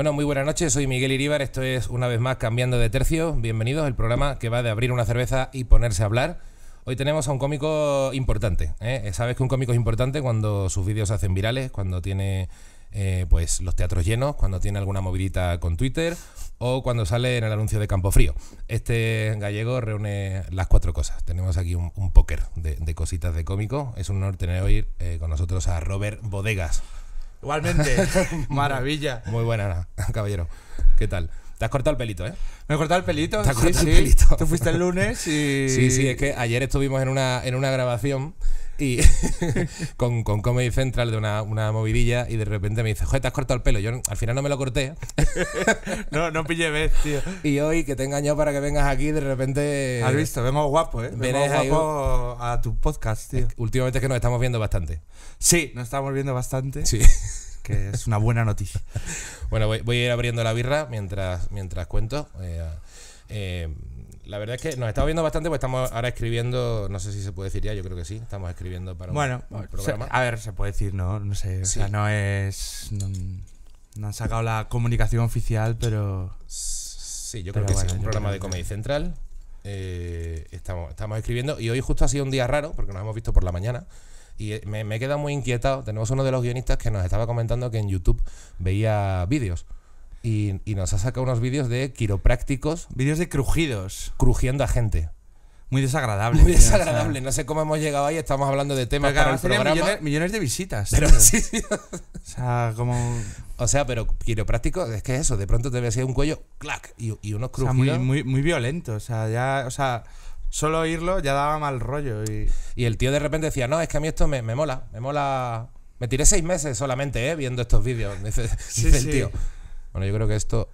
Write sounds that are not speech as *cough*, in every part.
Bueno, muy buenas noches, soy Miguel Iríbar, esto es una vez más Cambiando de Tercio, bienvenidos, el programa que va de abrir una cerveza y ponerse a hablar. Hoy tenemos a un cómico importante, ¿eh? sabes que un cómico es importante cuando sus vídeos se hacen virales, cuando tiene eh, pues los teatros llenos, cuando tiene alguna movidita con Twitter o cuando sale en el anuncio de Campofrío Este gallego reúne las cuatro cosas. Tenemos aquí un, póker de, cositas de cómico. Es un honor tener hoy eh, con nosotros a Robert Bodegas. Igualmente. *laughs* Maravilla. Muy buena, *laughs* caballero. ¿Qué tal? Te has cortado el pelito, ¿eh? Me he cortado el pelito. sí, sí. Tú fuiste el lunes y. *laughs* Sí, sí, es que ayer estuvimos en una, en una grabación y *laughs* con, con, Comedy Central de una, una, movidilla y de repente me dice, joder, te has cortado el pelo. Yo al final no me lo corté. *laughs* no, no pille vez, tío. Y hoy que te he para que vengas aquí, de repente... Has visto, vemos guapo, ¿eh? guapo uh, a tu podcast, tío. Últimamente es que nos estamos viendo bastante. Sí, nos estamos viendo bastante. Sí que es una buena noticia. *laughs* bueno, voy, a ir abriendo la birra mientras, mientras cuento. Eh, eh, la verdad es que nos estamos viendo bastante, pues estamos ahora escribiendo, no sé si se puede decir ya, yo creo que sí, estamos escribiendo para un, bueno, a ver, se puede decir, ¿no? No sé, o sea, no es... No, han sacado la comunicación oficial, pero... Sí, yo creo que sí, es un programa de Comedy Central. Eh, estamos, estamos escribiendo y hoy justo ha sido un día raro, porque nos hemos visto por la mañana. Y eh, me, me he quedado muy inquietado. Tenemos uno de los guionistas que nos estaba comentando que en YouTube veía vídeos y, nos ha sacado unos vídeos de quiroprácticos. Vídeos de crujidos. Crujiendo a gente. Muy desagradable. Muy desagradable. No sé cómo hemos llegado ahí. Estamos hablando de temas para el programa. Millones, de visitas. Pero, sí, o sea, como... O sea, pero quiropráctico es que eso. De pronto te ves ahí un cuello, clac, y, unos crujidos. muy, muy, violento. O sea, ya... O sea, solo oírlo ya daba mal rollo. Y... el tío de repente decía, no, es que a mí esto me, mola. Me mola... Me tiré seis meses solamente, eh, Viendo estos vídeos. *laughs* Dice, el tío. Bueno, yo creo que esto.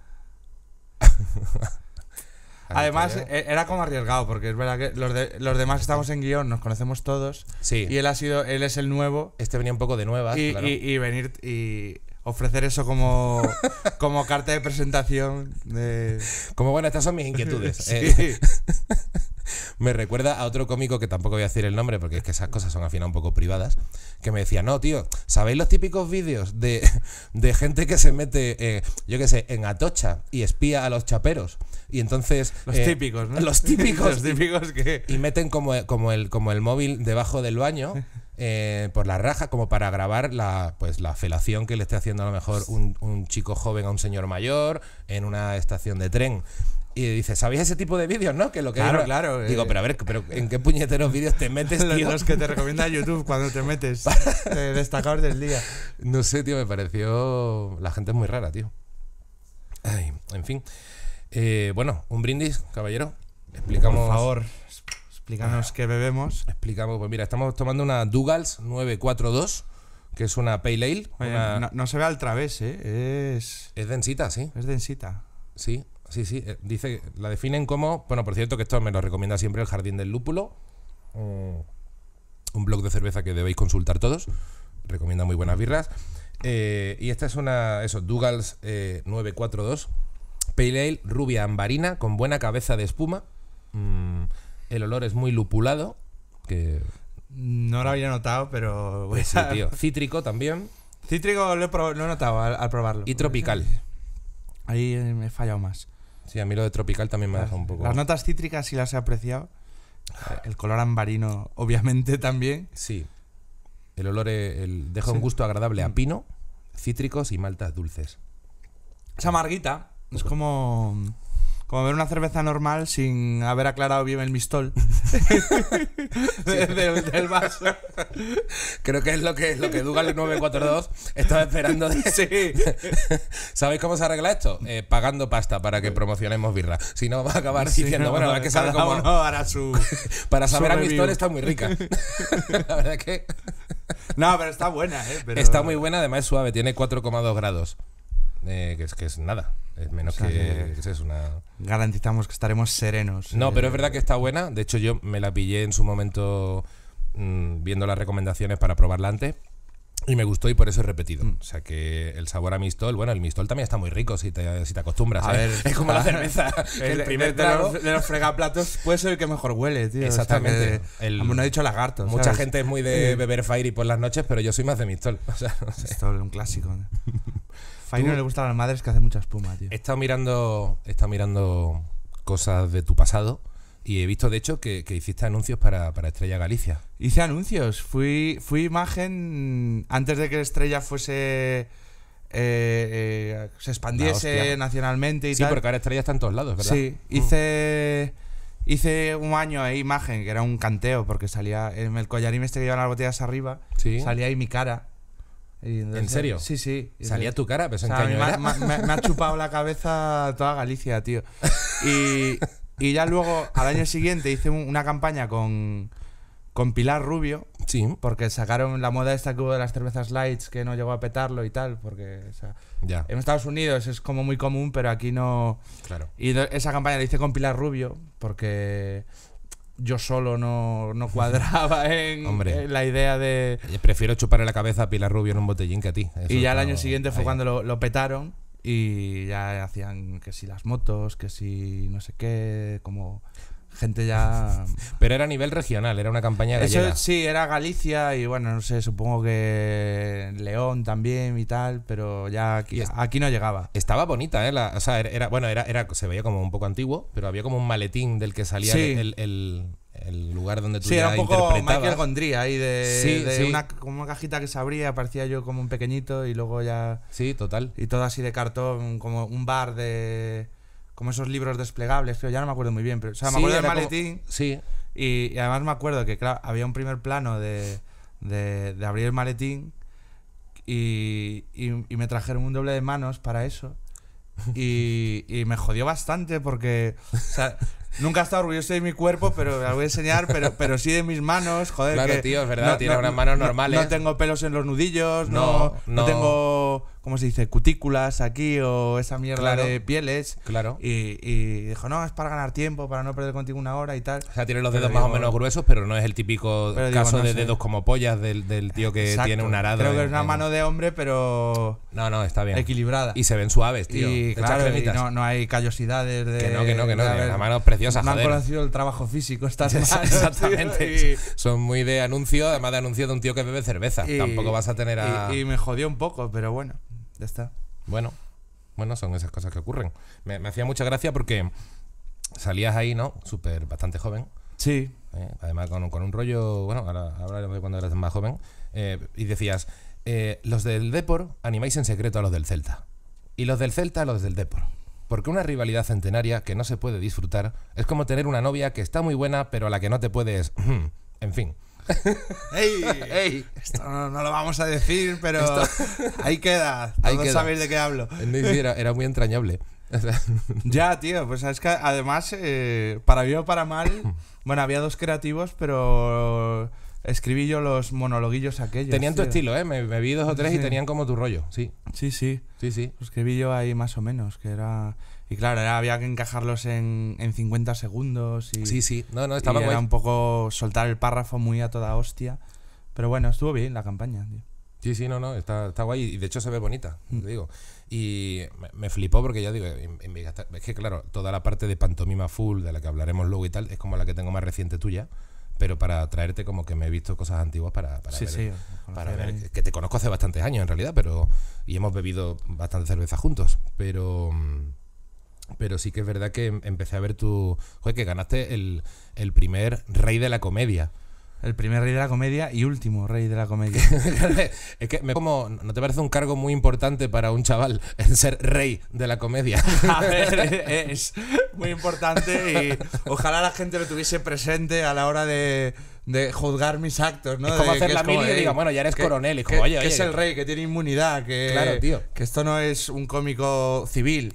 *laughs* Además, e-, era como arriesgado, porque es verdad que los, demás que estamos en guión, nos conocemos todos. Sí. Y él ha sido, él es el nuevo. Este venía un poco de nuevas. Y, claro. y, venir y ofrecer eso como, *laughs* como carta de presentación de. Como bueno, estas son mis inquietudes. *laughs* Sí. Eh me recuerda a otro cómico que tampoco voy a decir el nombre porque es que esas cosas son al final un poco privadas, que me decía, no, tío, ¿sabéis los típicos vídeos de, de gente que se mete, eh, yo qué sé, en Atocha y espía a los chaperos? Y entonces... Los eh, típicos, ¿no? Los típicos. *laughs* típicos que... Y meten como, como, el, como el móvil debajo del baño. *laughs* Eh, por la raja como para grabar la, pues, la felación que le esté haciendo a lo mejor un, un chico joven a un señor mayor en una estación de tren. Y dice, ¿sabéis ese tipo de vídeos, no? Que lo que claro, claro. Eh. Digo, pero a ver, pero ¿en qué puñeteros vídeos te metes, *laughs* tío? Los que te recomienda YouTube cuando te metes. *laughs* de destacados del día. No sé, tío, me pareció. La gente es muy rara, tío. en fin. Eh, bueno, un brindis, caballero. Explicamos. Por favor, explícanos ah. qué bebemos. Explicamos, pues mira, estamos tomando una Dougal's 942 que es una pale ale. No, no, se ve al través, ¿eh? Es... es densita, sí. Es densita. Sí, Sí, sí, eh, dice, la definen como, bueno, por cierto que esto me lo recomienda siempre el Jardín del Lúpulo, mm, un blog de cerveza que debéis consultar todos, recomienda muy buenas birras. Eh, y esta es una, eso, Dougals 942, eh, Pale Ale rubia ambarina con buena cabeza de espuma, mm, el olor es muy lupulado, que... No lo había notado, pero... Cítrico también. Cítrico lo he, notado al, al, probarlo. Y tropical. Ahí me he fallado más. Sí, a mí lo de tropical también me ha dejado un poco. Las notas cítricas sí las he apreciado. Ah. El color ambarino, obviamente, también. Sí. El olor eh, deja un gusto agradable a mm. pino, cítricos y maltas dulces. Es amarguita. Es como como ver una cerveza normal sin haber aclarado bien el mistol *laughs* *laughs* vaso. Creo que es lo que, lo que 942 estaba esperando. Sí. *laughs* ¿Sabéis cómo se arregla esto? Eh, pagando pasta para que promocionemos birra. Si no, va a acabar diciendo, bueno, la que sabe para saber a mistol está muy rica. la verdad que. No, pero está buena, ¿eh? Está muy buena, además es suave, tiene 4,2 grados. Eh, que, es, que es nada. menos que, es una. Garantizamos que estaremos serenos. No, pero es eh, verdad que está buena. De hecho, yo me la pillé en su momento mm, viendo las recomendaciones para probarla antes. Y me gustó y por eso he repetido. Mm. O sea que el sabor a mistol, bueno, el mistol también está muy rico si te, si te acostumbras. ¿eh? *laughs* es como la *laughs* cerveza. *laughs* el, primer trago. De, los, fregaplatos puede ser el que mejor huele, tío. Exactamente. dicho lagarto. Mucha gente es muy de beber fairy por las noches, pero yo soy más de mistol. O sea, un clásico. Faino le gusta a las madres que hace mucha espuma, tío. He estado mirando, he estado mirando cosas de tu pasado. Y he visto, de hecho, que, hiciste anuncios para, Estrella Galicia. Hice anuncios. Fui, fui imagen antes de que Estrella fuese. Eh, eh, se expandiese nacionalmente y sí, tal. Sí, porque ahora Estrella está en todos lados, ¿verdad? Sí, mm. hice. Hice un año ahí imagen, que era un canteo, porque salía. En el collarín este que llevan las botellas arriba, salía ahí mi cara. ¿En serio? Sí, sí. ¿Salía tu cara? pero pues me, ha, chupado la cabeza toda Galicia, tío. Y, ya luego, al año siguiente, hice una campaña con, con Pilar Rubio. Sí. Porque sacaron la moda esta que hubo de las cervezas lights que no llegó a petarlo y tal. Porque en Estados Unidos es como muy común, pero aquí no. Claro. Y esa campaña la hice con Pilar Rubio porque yo solo no, *laughs* cuadraba en, la idea de. Prefiero chuparle la cabeza a Pilar Rubio en un botellín que a ti. y ya el año siguiente fue cuando lo, petaron y ya hacían que si las motos, que si no sé qué, como gente ya. Pero era a nivel regional, era una campaña gallega. Eso, sí, era Galicia y bueno, no sé, supongo que León también y tal, pero ya aquí, aquí no llegaba. Estaba bonita, ¿eh? o sea, era, bueno, era, era, se veía como un poco antiguo, pero había como un maletín del que salía el, el, lugar donde tú sí, era un poco Michael Gondry ahí de, de Una, como cajita que se abría aparecía yo como un pequeñito y luego ya sí total y todo así de cartón como un bar de como esos libros desplegables, pero ya no me acuerdo muy bien, pero o sea, me acuerdo del maletín. Sí. Y, además me acuerdo que claro, había un primer plano de, de, de abrir el maletín y, y, me trajeron un doble de manos para eso. Y, *laughs* me jodió bastante porque o sea, nunca he estado orgulloso de mi cuerpo, pero la voy a enseñar, pero, pero sí de mis manos, joder. Claro, tío, es verdad, no, tiene unas manos normales. No, tengo pelos en los nudillos, no, no, tengo ¿cómo se dice? Cutículas aquí o esa mierda de pieles. Claro. Y, dijo, no, es para ganar tiempo, para no perder contigo una hora y tal. O sea, tiene los dedos más o menos gruesos, pero no es el típico caso de dedos como pollas del, tío que tiene un arado. Creo que es una mano de hombre, pero. No, no, está bien. Equilibrada. Y se ven suaves, tío. Y, claro, no, hay callosidades de. Que no, que no, que no. Una mano preciosa, No han conocido el trabajo físico estas *laughs* Exactamente. Son muy de anuncio, además de anuncio de un tío que bebe cerveza. Tampoco vas a tener a. y me jodió un poco, pero bueno. Ya está. Bueno, bueno, son esas cosas que ocurren. Me, hacía mucha gracia porque salías ahí, ¿no? Súper, bastante joven. Sí. Eh, además, con, un rollo. Bueno, ahora hablaremos de cuando eras más joven. Eh, y decías: eh, Los del Depor animáis en secreto a los del Celta. Y los del Celta a los del Depor. Porque una rivalidad centenaria que no se puede disfrutar es como tener una novia que está muy buena, pero a la que no te puedes. *clears throat* en fin. ¡Ey! Esto no, lo vamos a decir, pero hay ahí queda. Todos sabéis de qué hablo. Era, muy entrañable. *laughs* ya, tío, pues es que además, eh, para bien o para mal, *laughs* bueno, había dos creativos, pero escribí yo los monologuillos aquellos. Tenían tu estilo, ¿eh? Me, vi dos o tres y tenían como tu rollo, sí. Sí, sí. Sí, sí. escribí yo ahí más o menos, que era... Y claro, había que encajarlos en, en 50 segundos. Y, sí, sí, no, no, estaba y Era un poco soltar el párrafo muy a toda hostia. Pero bueno, estuvo bien la campaña, Sí, sí, no, no, está, está guay y de hecho se ve bonita, te mm. digo. Y me, flipó porque ya digo, es que claro, toda la parte de pantomima full de la que hablaremos luego y tal, es como la que tengo más reciente tuya, pero para traerte como que me he visto cosas antiguas para, para sí, ver, sí, que, te conozco hace bastantes años en realidad, pero y hemos bebido bastante cerveza juntos, pero... Mm, pero sí que es verdad que em, empecé a ver tu. Joder, que ganaste el, primer rey de la comedia. El primer rey de la comedia y último rey de la comedia. *laughs* es que me como, ¿no te parece un cargo muy importante para un chaval el ser rey de la comedia? *laughs* a ver, *laughs* es muy importante y ojalá la gente lo tuviese presente a la hora de, de juzgar mis actos, ¿no? Es como hacer la mía y diga, bueno, ya eres coronel, hijo, oye, es el rey, que tiene inmunidad, que, claro, tío. que esto no es un cómico civil.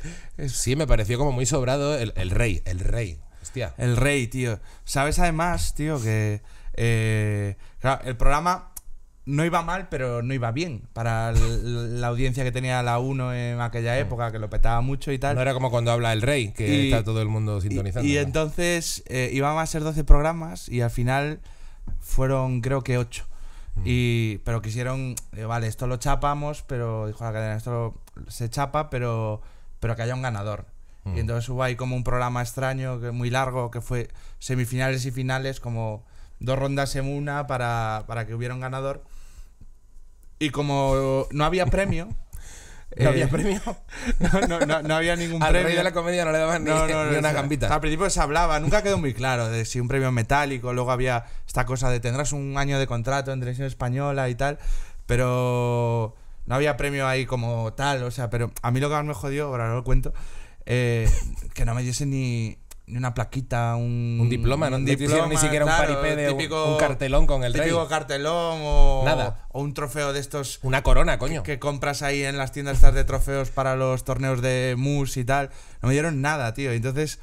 Sí, me pareció como muy sobrado el, rey, el rey. Hostia. El rey, tío. Sabes además, tío, que eh, el programa no iba mal, pero no iba bien para la audiencia que tenía la 1 en aquella mm. época, que lo petaba mucho y tal. No era como cuando habla el rey, que está todo el mundo sintonizando. Y, entonces íbamos eh, a ser 12 programas y al final fueron creo que ocho. Mm. Y, pero quisieron, eh, vale, esto lo chapamos, pero dijo la cadena, esto se chapa, pero, pero que haya un ganador. Mm. Y entonces hubo ahí como un programa extraño, que, muy largo, que fue semifinales y finales, como dos rondas en una para, para que hubiera un ganador. Y como no había *laughs* premio, no había eh, premio. *laughs* No, había ningún premio. la comedia no le daban ni, *laughs* una Al principio se hablaba, nunca quedó muy claro de si un premio metálico, luego había esta cosa de tendrás un año de contrato en televisión española y tal, pero no había premio ahí como tal, o sea, pero a mí lo que más me jodió, ahora lo cuento, eh, que no me diese ni, una plaquita, un, diploma, no, un diploma, ni siquiera un paripé de un, cartelón con el típico cartelón o, Nada. o un trofeo de estos. Una corona, coño. Que, compras ahí en las tiendas estas de trofeos para los torneos de mus y tal. No me dieron nada, tío. Entonces,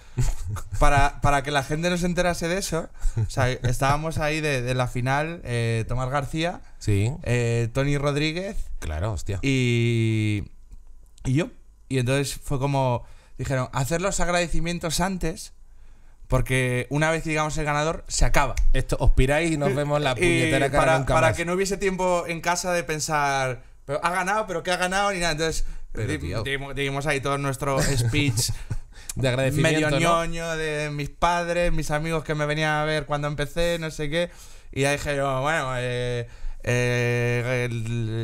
*laughs* para, que la gente no se enterase de eso, estábamos ahí de, la final, eh, Tomás García, sí. Eh, Tony Rodríguez. Claro, hostia. Y, y yo. Y entonces fue como. Dijeron, hacer los agradecimientos antes porque una vez digamos el ganador, se acaba. Esto, os piráis y nos *laughs* vemos la puñetera cara para, para que no hubiese tiempo en casa de pensar, pero ha ganado, pero ¿qué ha ganado? Ni nada. Entonces, dimos ahí todo nuestro speech. *laughs* de agradecimiento. Medio ñoño de mis padres, mis amigos que me venían a ver cuando empecé, no sé qué. Y ahí dije yo, bueno, eh, eh,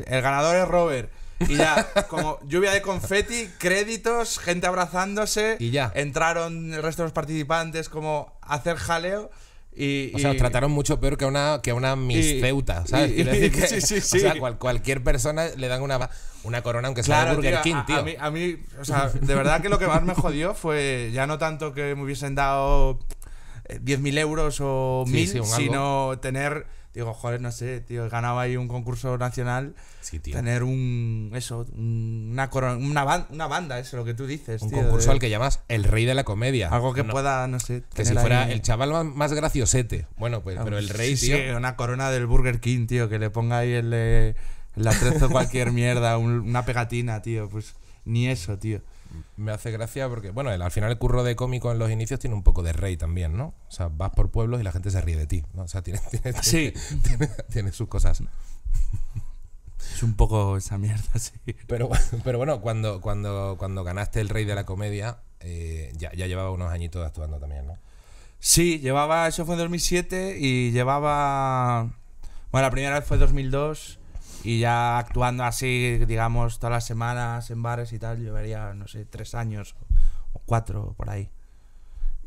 el ganador es Robert. Y ya, como lluvia de confeti, créditos, gente abrazándose. Y ya. Entraron el resto de los participantes como a hacer jaleo. Y, o sea, os trataron mucho peor que una, que una mispeuta, ¿sabes? sí, sí, sí. O sea, cualquier persona le dan una, una corona, aunque sea de Burger King, tío. A, mí, a mí, o sea, de verdad que lo que más me jodió fue ya no tanto que me hubiesen dado 10.000 eh, euros o 1.000, sino tener digo, joder, no sé, tío, ganaba ahí un concurso nacional. Sí, tío. Tener un. Eso, una, una, una banda, eso, lo que tú dices. Un concurso al que llamas el rey de la comedia. Algo que pueda, no sé. Que si fuera el chaval más graciosete. Bueno, pues, pero el rey, sí, una corona del Burger King, tío, que le ponga ahí el. atrezo de cualquier *laughs* mierda, una pegatina, tío. Pues ni eso, tío me hace gracia porque, bueno, al final el curro de cómico en los inicios tiene un poco de rey también, ¿no? O sea, vas por pueblos y la gente se ríe de ti, ¿no? O sea, tiene, tiene, *laughs* tiene, sus cosas. Es un poco esa mierda, sí. Pero, pero bueno, cuando, cuando, cuando ganaste el rey de la comedia, eh, ya, llevaba unos añitos actuando también, ¿no? Sí, llevaba, eso fue en 2007 y llevaba... Bueno, la primera vez fue en 2002 y ya actuando así, digamos, todas las semanas en bares y tal, llevaría, no sé, tres años o cuatro por ahí.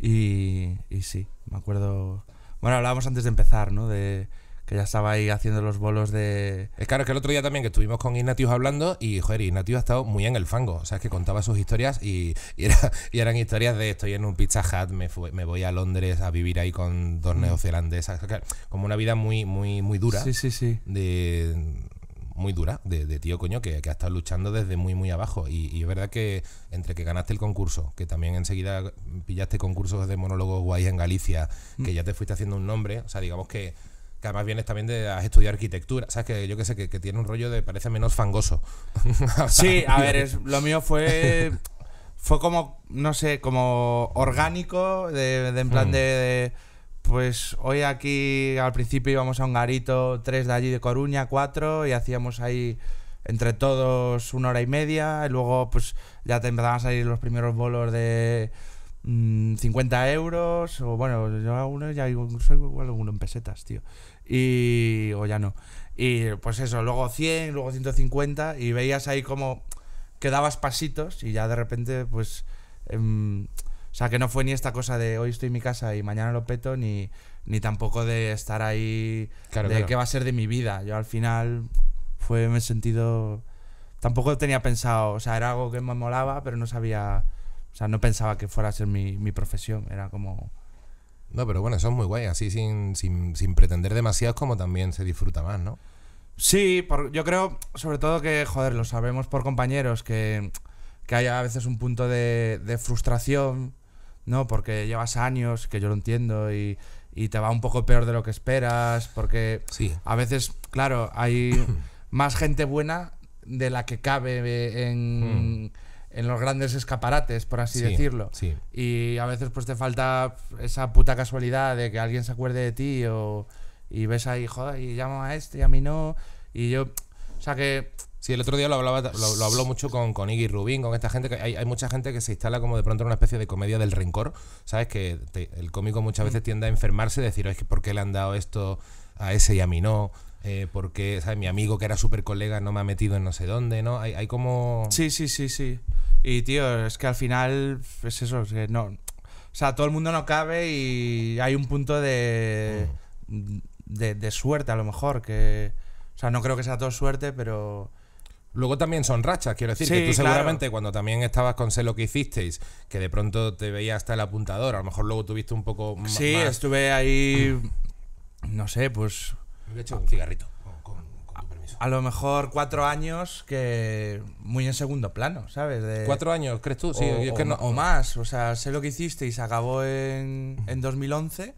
Y, sí, me acuerdo. Bueno, hablábamos antes de empezar, ¿no? De que ya estaba ahí haciendo los bolos de. Es claro, que el otro día también que estuvimos con Ignatius hablando y, joder, Ignatius ha estado muy en el fango. O sea, es que contaba sus historias y, *laughs* eran historias de estoy en un Pizza Hut, me, me voy a Londres a vivir ahí con dos mm. neozelandesas. como una vida muy, muy, muy dura. Sí, sí, sí. De muy dura, de, tío coño, que, que, ha estado luchando desde muy, muy abajo. Y, es verdad que entre que ganaste el concurso, que también enseguida pillaste concursos de monólogos guays en Galicia, mm. que ya te fuiste haciendo un nombre, o sea, digamos que, que además vienes también de has estudiado arquitectura, o sabes que yo que sé que, tiene un rollo de parece menos fangoso. *laughs* sí, a ver, lo mío fue fue como no sé, como orgánico de, de en plan mm. de pues hoy aquí al principio íbamos a un garito, tres de allí de Coruña, cuatro, y hacíamos ahí entre todos una hora y media, y luego pues ya te empezaban a salir los primeros bolos de 50 mm, euros, o bueno, algunos ya uno en pesetas, tío, y, o ya no. Y pues eso, luego 100, luego 150, y veías ahí como quedabas pasitos y ya de repente pues... Em, o sea, que no fue ni esta cosa de hoy estoy en mi casa y mañana lo peto, ni, tampoco de estar ahí de qué va a ser de mi vida. Yo al final fue, me he sentido... Tampoco tenía pensado, o sea, era algo que me molaba, pero no sabía, o sea, no pensaba que fuera a ser mi, profesión, era como... No, pero bueno, eso es muy guay, así sin, sin, pretender demasiado como también se disfruta más, ¿no? Sí, yo creo sobre todo que, joder, lo sabemos por compañeros, que, que hay a veces un punto de frustración no, porque llevas años, que yo lo entiendo, y, y te va un poco peor de lo que esperas, porque a veces, claro, hay *coughs* más gente buena de la que cabe en, hmm. los grandes escaparates, por así decirlo. Y a veces pues te falta esa puta casualidad de que alguien se acuerde de ti o, y ves ahí, joder, y llamo a este y a mí no. Y yo, o sea que Sí, el otro día lo, hablaba, lo, habló mucho con, con, Iggy Rubín, con esta gente, que hay, mucha gente que se instala como de pronto en una especie de comedia del rencor, ¿sabes? Que el cómico muchas mm. veces tiende a enfermarse, decir, es que ¿por qué le han dado esto a ese y a mí no? Eh, porque, ¿sabes? Mi amigo que era súper colega no me ha metido en no sé dónde, ¿no? Hay, como... Sí, sí, sí, sí. Y, tío, es que al final pues es eso, que no... O sea, todo el mundo no cabe y hay un punto de, mm. de, de suerte a lo mejor, que... O sea, no creo que sea todo suerte, pero Luego también son rachas, quiero decir, que tú seguramente cuando también estabas con Sé lo que hicisteis, que de pronto te veía hasta el apuntador, a lo mejor luego tuviste un poco más. Sí, estuve ahí. No sé, pues. hecho un cigarrito, con, con, permiso. A lo mejor cuatro años que. Muy en segundo plano, ¿sabes? De, cuatro años, ¿crees tú? Sí, o, que más. O sea, Sé lo que hicisteis acabó en, en 2011.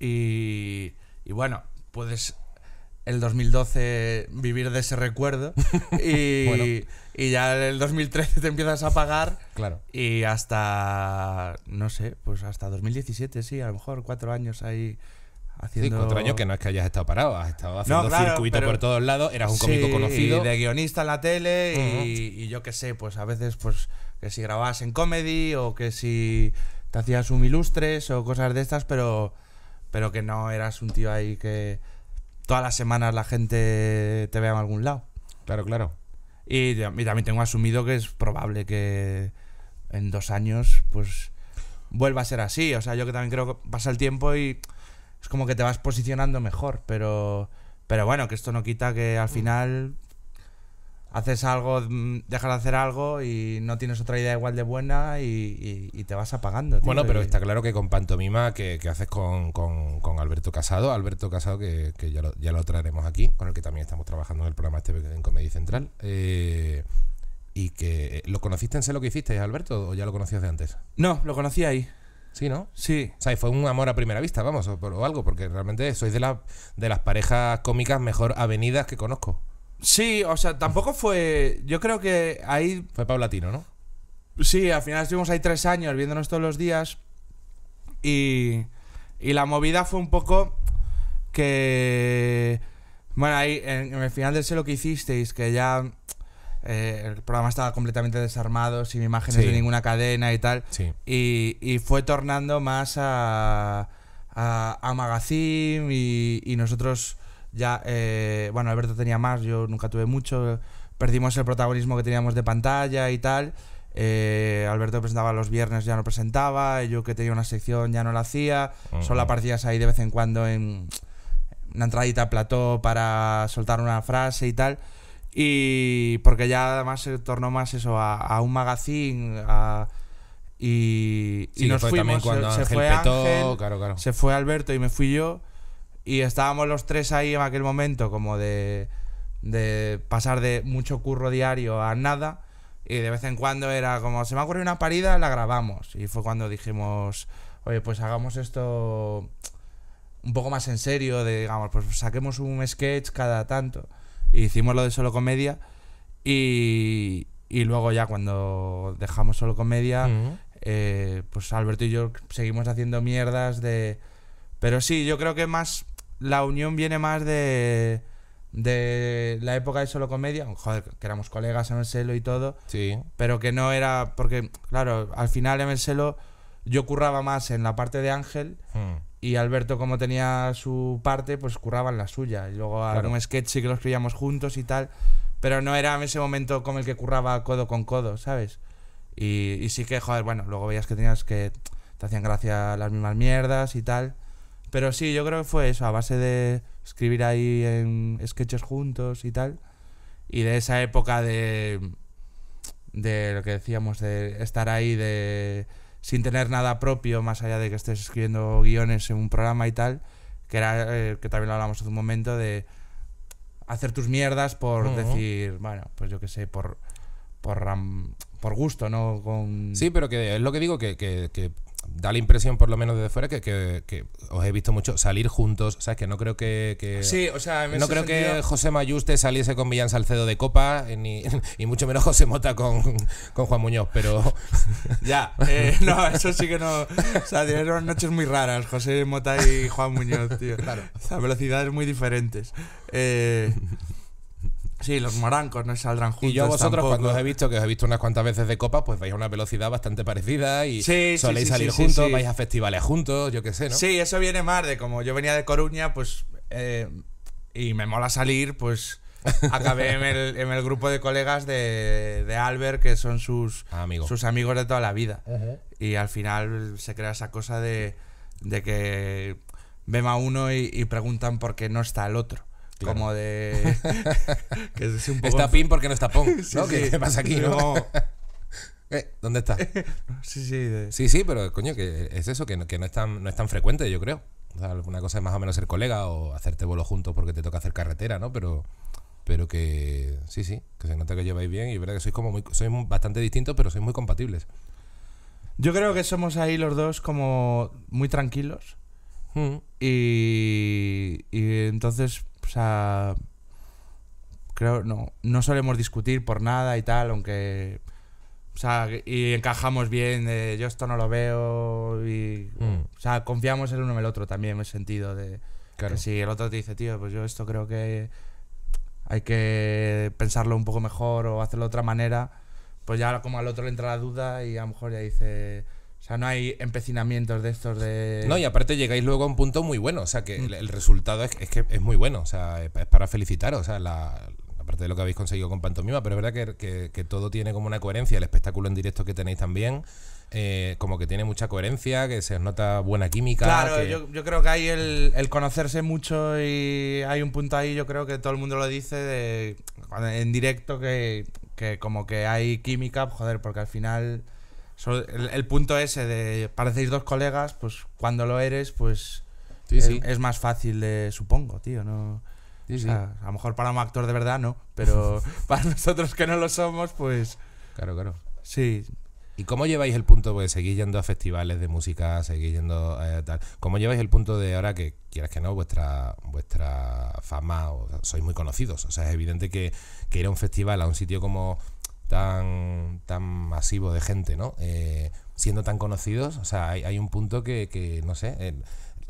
y, y bueno, puedes el 2012 vivir de ese recuerdo *laughs* y, y ya el 2013 te empiezas a pagar claro y hasta no sé pues hasta 2017 sí a lo mejor cuatro años ahí haciendo cuatro años que no es que hayas estado parado has estado haciendo por todos lados eras un cómico conocido y de guionista en la tele y, yo qué sé pues a veces pues que si grababas en comedy o que si te hacías un ilustres o cosas de estas pero pero que no eras un tío ahí que todas las semanas la gente te vea en algún lado. Claro, claro. Y, también tengo asumido que es probable que en dos años, pues vuelva a ser así. O sea, yo que también creo que pasa el tiempo y es como que te vas posicionando mejor, pero, pero bueno, que esto no quita que al mm. final haces algo, mm, dejas de hacer algo y no tienes otra idea igual de buena y, te vas apagando. Bueno, pero está claro que con Pantomima que, haces con, con, con, Alberto Casado, Alberto Casado que, ya, lo, traeremos aquí, con el que también estamos trabajando en el programa este en Comedy Central, eh, y que eh, lo conociste en Sé lo que hiciste, Alberto, o ya lo conocías de antes? No, lo conocí ahí. Sí, ¿no? Sí. O sea, fue un amor a primera vista, vamos, o, o algo, porque realmente sois de, la, de las parejas cómicas mejor avenidas que conozco. Sí, o sea, tampoco fue. Yo creo que ahí. Fue paulatino, ¿no? Sí, al final estuvimos ahí tres años viéndonos todos los días. Y. Y la movida fue un poco que. Bueno, ahí en, el final de sé lo que hicisteis, que ya. Eh, el programa estaba completamente desarmado, sin imágenes de ninguna cadena y tal. Y, y fue tornando más a. a, a magazine y, y nosotros ya, eh, bueno, Alberto tenía más, yo nunca tuve mucho, perdimos el protagonismo que teníamos de pantalla y tal. Eh, Alberto presentaba los viernes, ya no presentaba, yo que tenía una sección ya no la hacía, solo aparecías ahí de vez en cuando en una entradita a plató para soltar una frase y tal. Y porque ya además se tornó más eso a, un magazine, y, y nos fuimos. cuando se, fue se fue Alberto y me fui yo. Y estábamos los tres ahí en aquel momento, como de, pasar de mucho curro diario a nada. Y de vez en cuando era como, se me ocurre una parida, la grabamos. Y fue cuando dijimos, oye, pues hagamos esto un poco más en serio, de, digamos, pues saquemos un sketch cada tanto. Y hicimos lo de solo comedia. Y, y luego ya cuando dejamos solo comedia, eh, pues Alberto y yo seguimos haciendo mierdas de... Pero sí, yo creo que más la unión viene más de, de la época de solo comedia. Joder, que éramos colegas en el celo y todo. Sí. Pero que no era. Porque, claro, al final en el celo yo curraba más en la parte de Ángel. Hmm. Y Alberto, como tenía su parte, pues curraba en la suya. Y luego algún sketch que los escribíamos juntos y tal. Pero no era en ese momento como el que curraba codo con codo, ¿sabes? Y, y sí que, joder, bueno, luego veías que tenías que. Te hacían gracia las mismas mierdas y tal. Pero sí, yo creo que fue eso, a base de escribir ahí en sketches juntos y tal. Y de esa época de. de lo que decíamos, de estar ahí de. sin tener nada propio, más allá de que estés escribiendo guiones en un programa y tal. Que era. Eh, que también lo hablamos hace un momento, de. hacer tus mierdas por decir. bueno, pues yo qué sé, por. por por gusto, ¿no? Con... Sí, pero que es lo que digo, que da la impresión, por lo menos desde fuera, que, os he visto mucho salir juntos. ¿Sabes? Que no creo que. sí, o sea, No creo que José Mayuste saliese con Millán Salcedo de Copa, eh, ni, *laughs* y mucho menos José Mota con, Juan Muñoz, pero. *laughs* ya, eh, no, eso sí que no. O sea, noches muy raras, José Mota y Juan Muñoz, tío. Claro. O velocidades muy diferentes. Eh. Sí, los morancos no saldrán juntos. Y yo vosotros, cuando os he visto, que os he visto unas cuantas veces de copa, pues vais a una velocidad bastante parecida y soléis salir juntos, vais a festivales juntos, yo qué sé, ¿no? Sí, eso viene más de como yo venía de Coruña, pues. Eh, y me mola salir, pues. acabé en el, en el, grupo de colegas de, de Albert, que son sus, ah, sus amigos de toda la vida. Y al final se crea esa cosa de, que ven a uno y preguntan por qué no está el otro como de... *laughs* Está pin porque no está pon. *laughs* ¿Qué, pasa aquí? *laughs* Eh, ¿Dónde está? sí, sí, sí, sí, pero coño, que es eso, que no, no, es tan, frecuente, yo creo. O cosa es más o menos ser colega o hacerte vuelo juntos porque te toca hacer carretera, ¿no? Pero, pero que sí, sí, que se nota que lleváis bien y es verdad que sois como muy, bastante distintos, pero sois muy compatibles. Yo creo que somos ahí los dos como muy tranquilos. Mm. Y, y entonces o sea, creo, no, no solemos discutir por nada y tal, aunque... O sea, y encajamos bien, de, yo esto no lo veo y... Mm. O sea, confiamos el uno en el otro también, en el sentido de... Claro. Que si el otro te dice, tío, pues yo esto creo que hay que pensarlo un poco mejor o hacerlo de otra manera, pues ya como al otro le entra la duda y a lo mejor ya dice, o sea, no hay empecinamientos de estos de. No, y aparte llegáis luego a un punto muy bueno. O sea, que mm. el, resultado es, que es muy bueno. O sea, es para felicitaros. O sea, la, aparte de lo que habéis conseguido con Pantomima, pero es verdad que, todo tiene como una coherencia. El espectáculo en directo que tenéis también. Eh, como que tiene mucha coherencia, que se nota buena química. Claro, yo, creo que hay el, conocerse mucho y hay un punto ahí, yo creo que todo el mundo lo dice de, en directo, que, que como que hay química, joder, porque al final el, punto ese de parecéis dos colegas, pues cuando lo eres, pues es, más fácil supongo, tío, ¿no? a lo mejor para un actor de verdad no, pero *laughs* para nosotros que no lo somos, pues... Claro, claro. Sí. ¿Y cómo lleváis el punto? Pues seguís yendo a festivales de música, seguís yendo eh, tal. ¿Cómo lleváis el punto de ahora que quieras que no, vuestra, vuestra fama, o, sois muy conocidos? O sea, es evidente que, que ir a un festival, a un sitio como tan, tan masivo de gente, ¿no? Eh, siendo tan conocidos, o sea, hay, un punto que, no sé,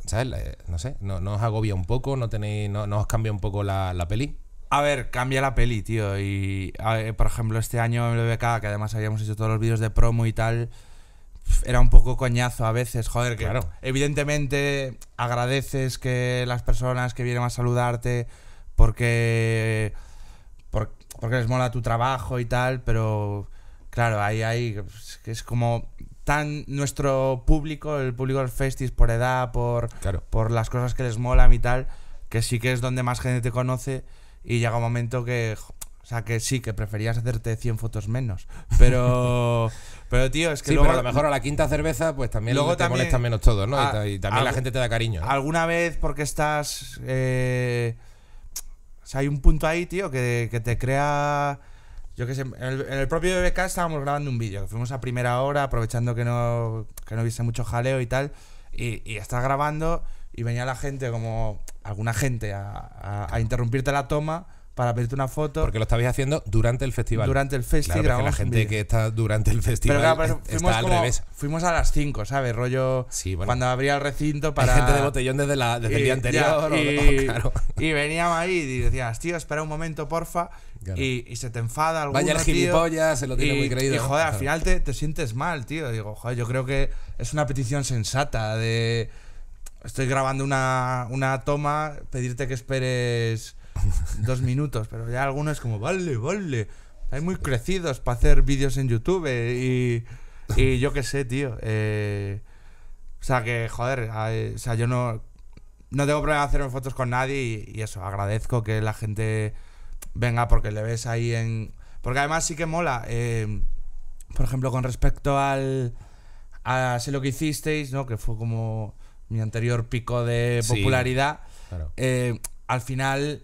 ¿sabes? Eh, no sé, no, os agobia un poco, no tenéis, no, os cambia un poco la, peli. A ver, cambia la peli, tío. Y por ejemplo, este año en BBK que además habíamos hecho todos los vídeos de promo y tal, era un poco coñazo a veces, joder, claro. evidentemente agradeces que las personas que vienen a saludarte porque porque les mola tu trabajo y tal, pero claro, ahí, ahí es como tan nuestro público, el público del Festis por edad, por, claro. por las cosas que les molan y tal, que sí que es donde más gente te conoce y llega un momento que, o sea, que sí, que preferías hacerte 100 fotos menos, *laughs* pero... Pero tío, es que sí, a lo mejor a la quinta cerveza pues también luego te también, menos todo, ¿no? y, también la gente te da cariño. Alguna vez porque estás eh, o sea, hay un punto ahí, tío, que, te crea... Yo qué sé, en el, propio BBK estábamos grabando un vídeo, fuimos a primera hora, aprovechando que no, que no hubiese mucho jaleo y tal, y, estás grabando y venía la gente como, alguna gente, a interrumpirte la toma para pedirte una foto. Porque lo estabais haciendo durante el festival. Durante el festival. la gente que está durante el festival pero, claro, fuimos al revés. Fuimos a las 5, ¿sabes? Rollo cuando abría el recinto para... gente de botellón desde, la, el día anterior. *laughs* Oh, y, veníamos ahí y decías, tío, espera un momento, porfa. Y, se te enfada alguno, Vaya el gilipollas, se lo tiene muy creído. Y joder, al final te, sientes mal, tío. Digo, joder, yo creo que es una petición sensata de... Estoy grabando una, una toma, pedirte que esperes *laughs* dos minutos, pero ya algunos como, vale, vale, hay muy crecidos para hacer vídeos en YouTube eh, y, yo qué sé, tío. Eh, o sea, que, joder, o sea, yo no, no tengo problema de hacerme fotos con nadie y, eso, agradezco que la gente venga porque le ves ahí en... Porque además sí que mola. Eh, por ejemplo, con respecto al... A sé lo que hicisteis, ¿no? Que fue como mi anterior pico de popularidad. al final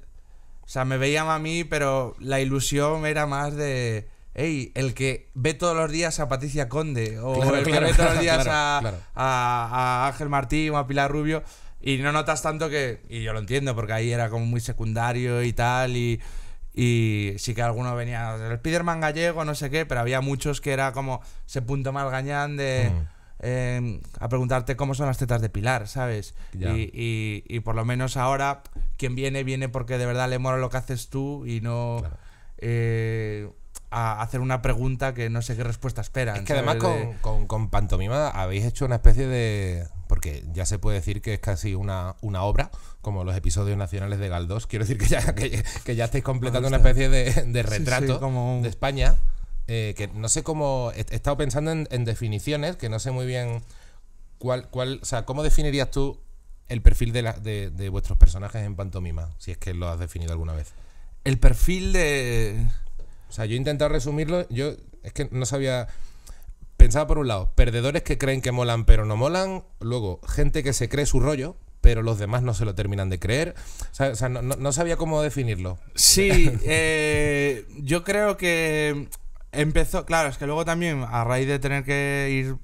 o sea, me veían a mí, pero la ilusión era más de. Ey, el que ve todos los días a Patricia Conde, o el que ve todos los días a, a, Ángel Martín o a Pilar Rubio, y no notas tanto que. Y yo lo entiendo, porque ahí era como muy secundario y tal, y. Y sí que alguno venía el Spiderman gallego, no sé qué, pero había muchos que era como ese punto malgañán de. Mm. Em, a preguntarte cómo son las tetas de Pilar, ¿sabes? Y, y, por lo menos ahora quien viene, viene porque de verdad le mola lo que haces tú y no... Eh, a hacer una pregunta que no sé qué respuesta espera Es que además con, Pantomima habéis hecho una especie de... Porque ya se puede decir que es casi una, una obra, como los episodios nacionales de Galdós. Quiero decir que ya, que, ya estáis completando una especie de, de retrato de España. Eh, que no sé cómo. He, estado pensando en, definiciones, que no sé muy bien cuál, cuál. O sea, ¿cómo definirías tú el perfil de, vuestros personajes en pantomima? Si es que lo has definido alguna vez. El perfil de. O sea, yo he intentado resumirlo. Yo es que no sabía. Pensaba por un lado, perdedores que creen que molan pero no molan. Luego, gente que se cree su rollo, pero los demás no se lo terminan de creer. O sea, no, sabía cómo definirlo. Sí, *laughs* eh, yo creo que Empezó, claro, es que luego también, a raíz de tener que ir.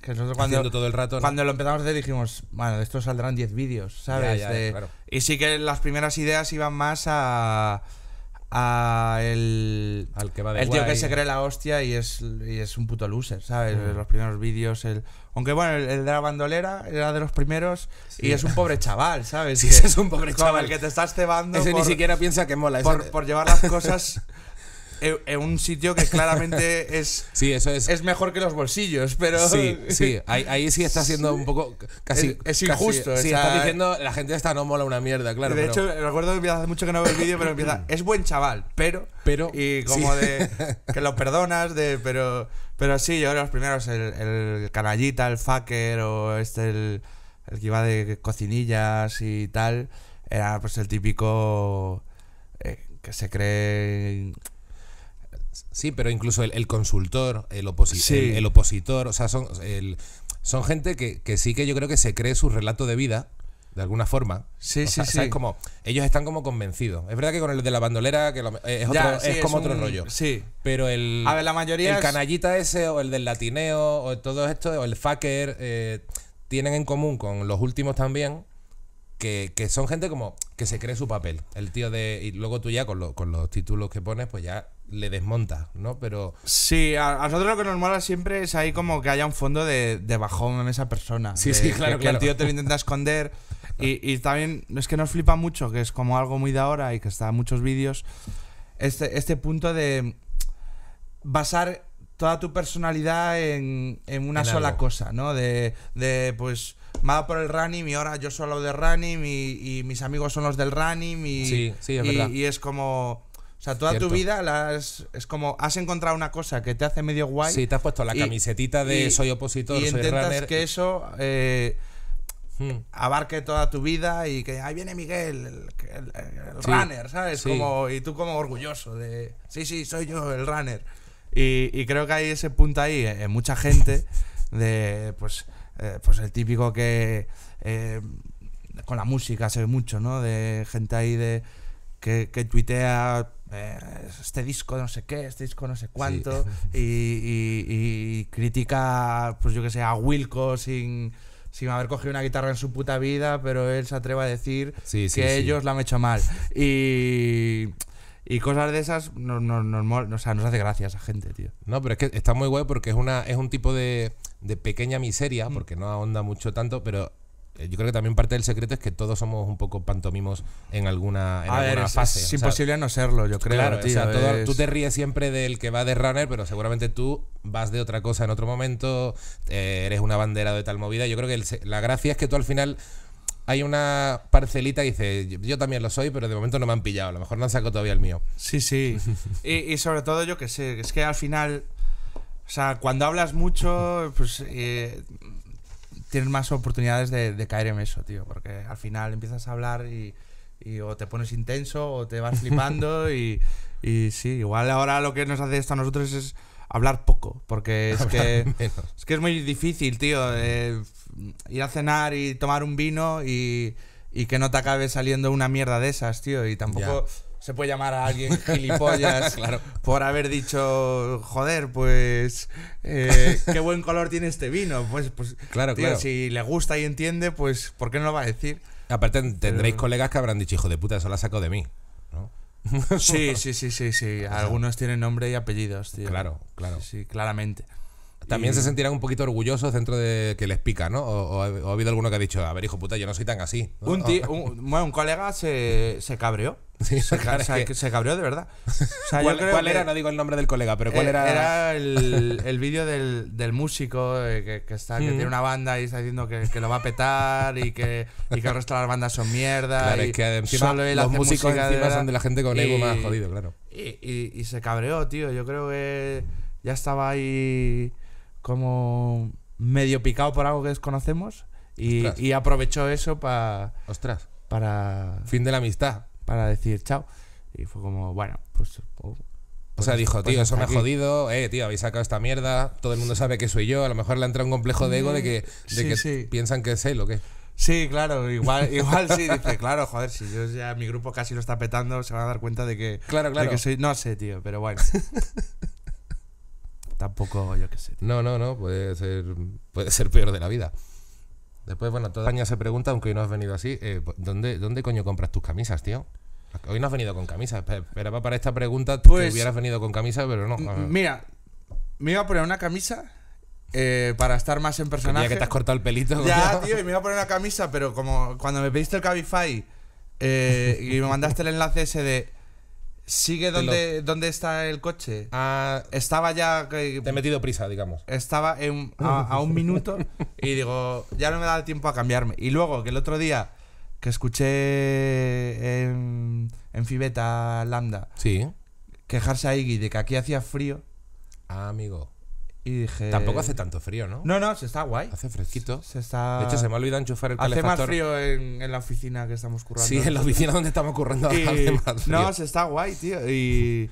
Que nosotros cuando, todo el rato. Cuando lo empezamos a hacer dijimos, bueno, de esto saldrán 10 vídeos, ¿sabes? Ya, Y sí que las primeras ideas iban más a. a el. Al que va de el tío que se cree la hostia y es, es un puto loser, ¿sabes? Mm. Los primeros vídeos, el. Aunque bueno, el, de la bandolera era de los primeros y es un pobre chaval, ¿sabes? *laughs* Sí, es un pobre chaval. que te estás cebando. Ese ni siquiera piensa que mola. Por, por llevar las cosas *laughs* en eh, eh, un sitio que claramente *laughs* es, es, mejor que los bolsillos, pero... Sí, *laughs* sí, ahí, sí está siendo un poco casi... Es, injusto. la gente está no mola una mierda, claro. De hecho, recuerdo que hace mucho que no veo el vídeo, pero empieza, *laughs* es buen chaval, pero... Pero... Y como de... Que lo perdonas, de... Pero, pero sí, yo era los primeros, el, canallita, el fucker o este, el, que iba de cocinillas y tal, era pues el típico... Eh, que se cree Sí, pero incluso el, consultor, el, el, opositor, o sea, son, son gente que, sí que yo creo que se cree su relato de vida, de alguna forma. Sí, sí, sí. Como, ellos están como convencidos. Es verdad que con el de la bandolera que eh, es, como otro rollo. Sí. Pero el. El canallita ese, o el del latineo, o todo esto, o el fucker, eh, tienen en común con los últimos también. Que, son gente como que se cree su papel. El tío de. Y luego tú ya con, con los títulos que pones, pues ya le desmonta, ¿no? Pero. Sí, a, nosotros lo que nos mola siempre es ahí como que haya un fondo de, bajón en esa persona. Sí, sí, claro. Que, el tío te lo intenta esconder. *laughs* Y, y, también es que nos flipa mucho, que es como algo muy de ahora y que está en muchos vídeos, este, este punto de basar toda tu personalidad en, una sola cosa, ¿no? De, pues me por el running y ahora yo solo de running y, mis amigos son los del running sí, sí, y, y, es como o sea, toda tu vida es como has encontrado una cosa que te hace medio guay. Sí, te has puesto la camiseta camisetita de soy opositor, y intentas que eso eh, hmm. abarque toda tu vida y que ahí viene Miguel, el, runner, ¿sabes? y tú como orgulloso de, sí, sí, soy yo el runner. Y, creo que hay ese punto ahí eh, en mucha gente de, pues, eh, pues el típico que con la música se ve mucho, ¿no? De gente ahí de que, que tuitea eh, este disco no sé qué, este disco no sé cuánto, *laughs* y, y, critica, pues yo que sé, a Wilco sin, haber cogido una guitarra en su puta vida, pero él se atreve a decir que ellos la han hecho mal. Y... Y cosas de esas nos, nos, nos hace gracia a esa gente, tío. No, pero es que está muy guay porque es, una, es un tipo de, pequeña miseria, mm. porque no ahonda mucho tanto, pero eh, yo creo que también parte del secreto es que todos somos un poco pantomimos en alguna, fase. Es, imposible no serlo, yo creo. Claro, tú te ríes siempre del que va de runner, pero seguramente tú vas de otra cosa en otro momento, eh, eres una bandera de tal movida. Yo creo que la gracia es que tú al final hay una parcelita y dice, yo también lo soy, pero de momento no me han pillado, a lo mejor no han sacado todavía el mío. Sí, sí. *laughs* y, sobre todo yo que sé, es que al final, o sea, cuando hablas mucho, pues... Eh, tienes más oportunidades de, caer en eso, tío, porque al final empiezas a hablar y, o te pones intenso o te vas *laughs* flipando y, y, sí, igual ahora lo que nos hace esto a nosotros es hablar poco, porque es que, es muy difícil, tío, eh, ir a cenar y tomar un vino y, que no te acabe saliendo una mierda de esas, tío, y tampoco se puede llamar a alguien gilipollas *laughs* por haber dicho, joder, pues eh, qué buen color tiene este vino. Pues, pues claro, claro. si le gusta y entiende, pues ¿por qué no lo va a decir? Aparte tendréis colegas que habrán dicho, hijo de puta, eso la saco de mí. sí, sí, sí, sí, sí. *laughs* Algunos tienen nombre y apellidos, tío. Claro, claro. sí claramente. También se sentirán un poquito orgullosos dentro de que les pica, ¿no? O, ha habido alguno que ha dicho, a ver, hijo puta, yo no soy tan así. *laughs* Un, colega se, se cabreó. *laughs* se, cabreó de verdad. ¿Cuál, era? No digo el nombre del colega, pero ¿cuál eh, era? Era el, vídeo del, músico eh, que, está, tiene una banda y está diciendo que, lo va a petar y que, y que el resto de las bandas son mierda. que encima los músicos de son de la gente con ego más jodido, claro. Y, y se cabreó, tío. Yo creo que ya estaba ahí como medio picado por algo que desconocemos y, aprovechó eso para... Ostras. Para... Fin de la amistad. Para decir chao. Y fue como, bueno, pues... Oh, pues o sea, dijo, pues tío, eso me ha jodido, eh, tío, habéis sacado esta mierda, todo el mundo sabe que soy yo, a lo mejor le ha entrado un complejo de ego de que, de que sí. piensan que es él Sí, claro, igual, igual sí, dice, claro, joder, si yo ya mi grupo casi lo está petando, se van a dar cuenta de que, claro, claro. que soy, no sé, tío, pero bueno. *laughs* Tampoco, yo qué sé. No, no, no, puede ser, puede ser peor de la vida. Después, bueno, toda España se pregunta, aunque hoy no has venido así, eh, pues, ¿dónde, ¿dónde coño compras tus camisas, tío? Hoy no has venido con camisas. Esperaba para esta pregunta pues, que hubieras venido con camisa, pero no. Mira, me iba a poner una camisa eh, para estar más en personaje. Ya que te has cortado el pelito. Ya, tío, y me iba a poner una camisa, pero como cuando me pediste el Cabify eh, y me mandaste el enlace ese de Sigue donde, donde está el coche. Ah. estaba ya. te he metido prisa, digamos. Estaba a, un minuto y digo, ya no me da tiempo a cambiarme. Y luego que el otro día que escuché en, Fibeta Lambda sí. quejarse a Iggy de que aquí hacía frío. Ah, amigo. Y dije. Tampoco hace tanto frío, ¿no? No, no, se está guay. Hace fresquito. Se está... De hecho, se me ha olvidado enchufar el calefactor. Hace más frío en, la oficina que estamos currando. Sí, en la oficina donde estamos currando. No, se está guay, tío. Y,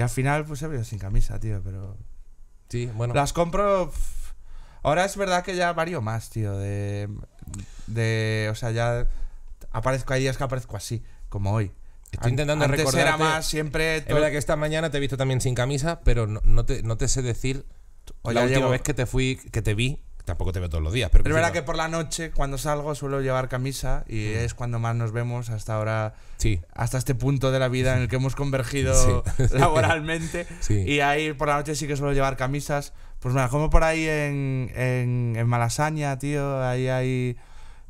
al final, pues he venido sin camisa, tío, pero. Sí, bueno. Las compro. Ahora es verdad que ya varío más, tío. De. O sea, ya. Aparezco, hay días que aparezco así, como hoy. Estoy intentando Antes más siempre. Es verdad que esta mañana te he visto también sin camisa, pero te, no te sé decir o la última vez que te fui, que te vi, tampoco te veo todos los días. Pero, es verdad que por la noche, cuando salgo, suelo llevar camisa y mm. es cuando más nos vemos hasta ahora, sí. hasta este punto de la vida en el que hemos convergido *laughs* *laughs* laboralmente. *laughs* Y ahí por la noche sí que suelo llevar camisas. Pues me como por ahí en, Malasaña, tío. Ahí hay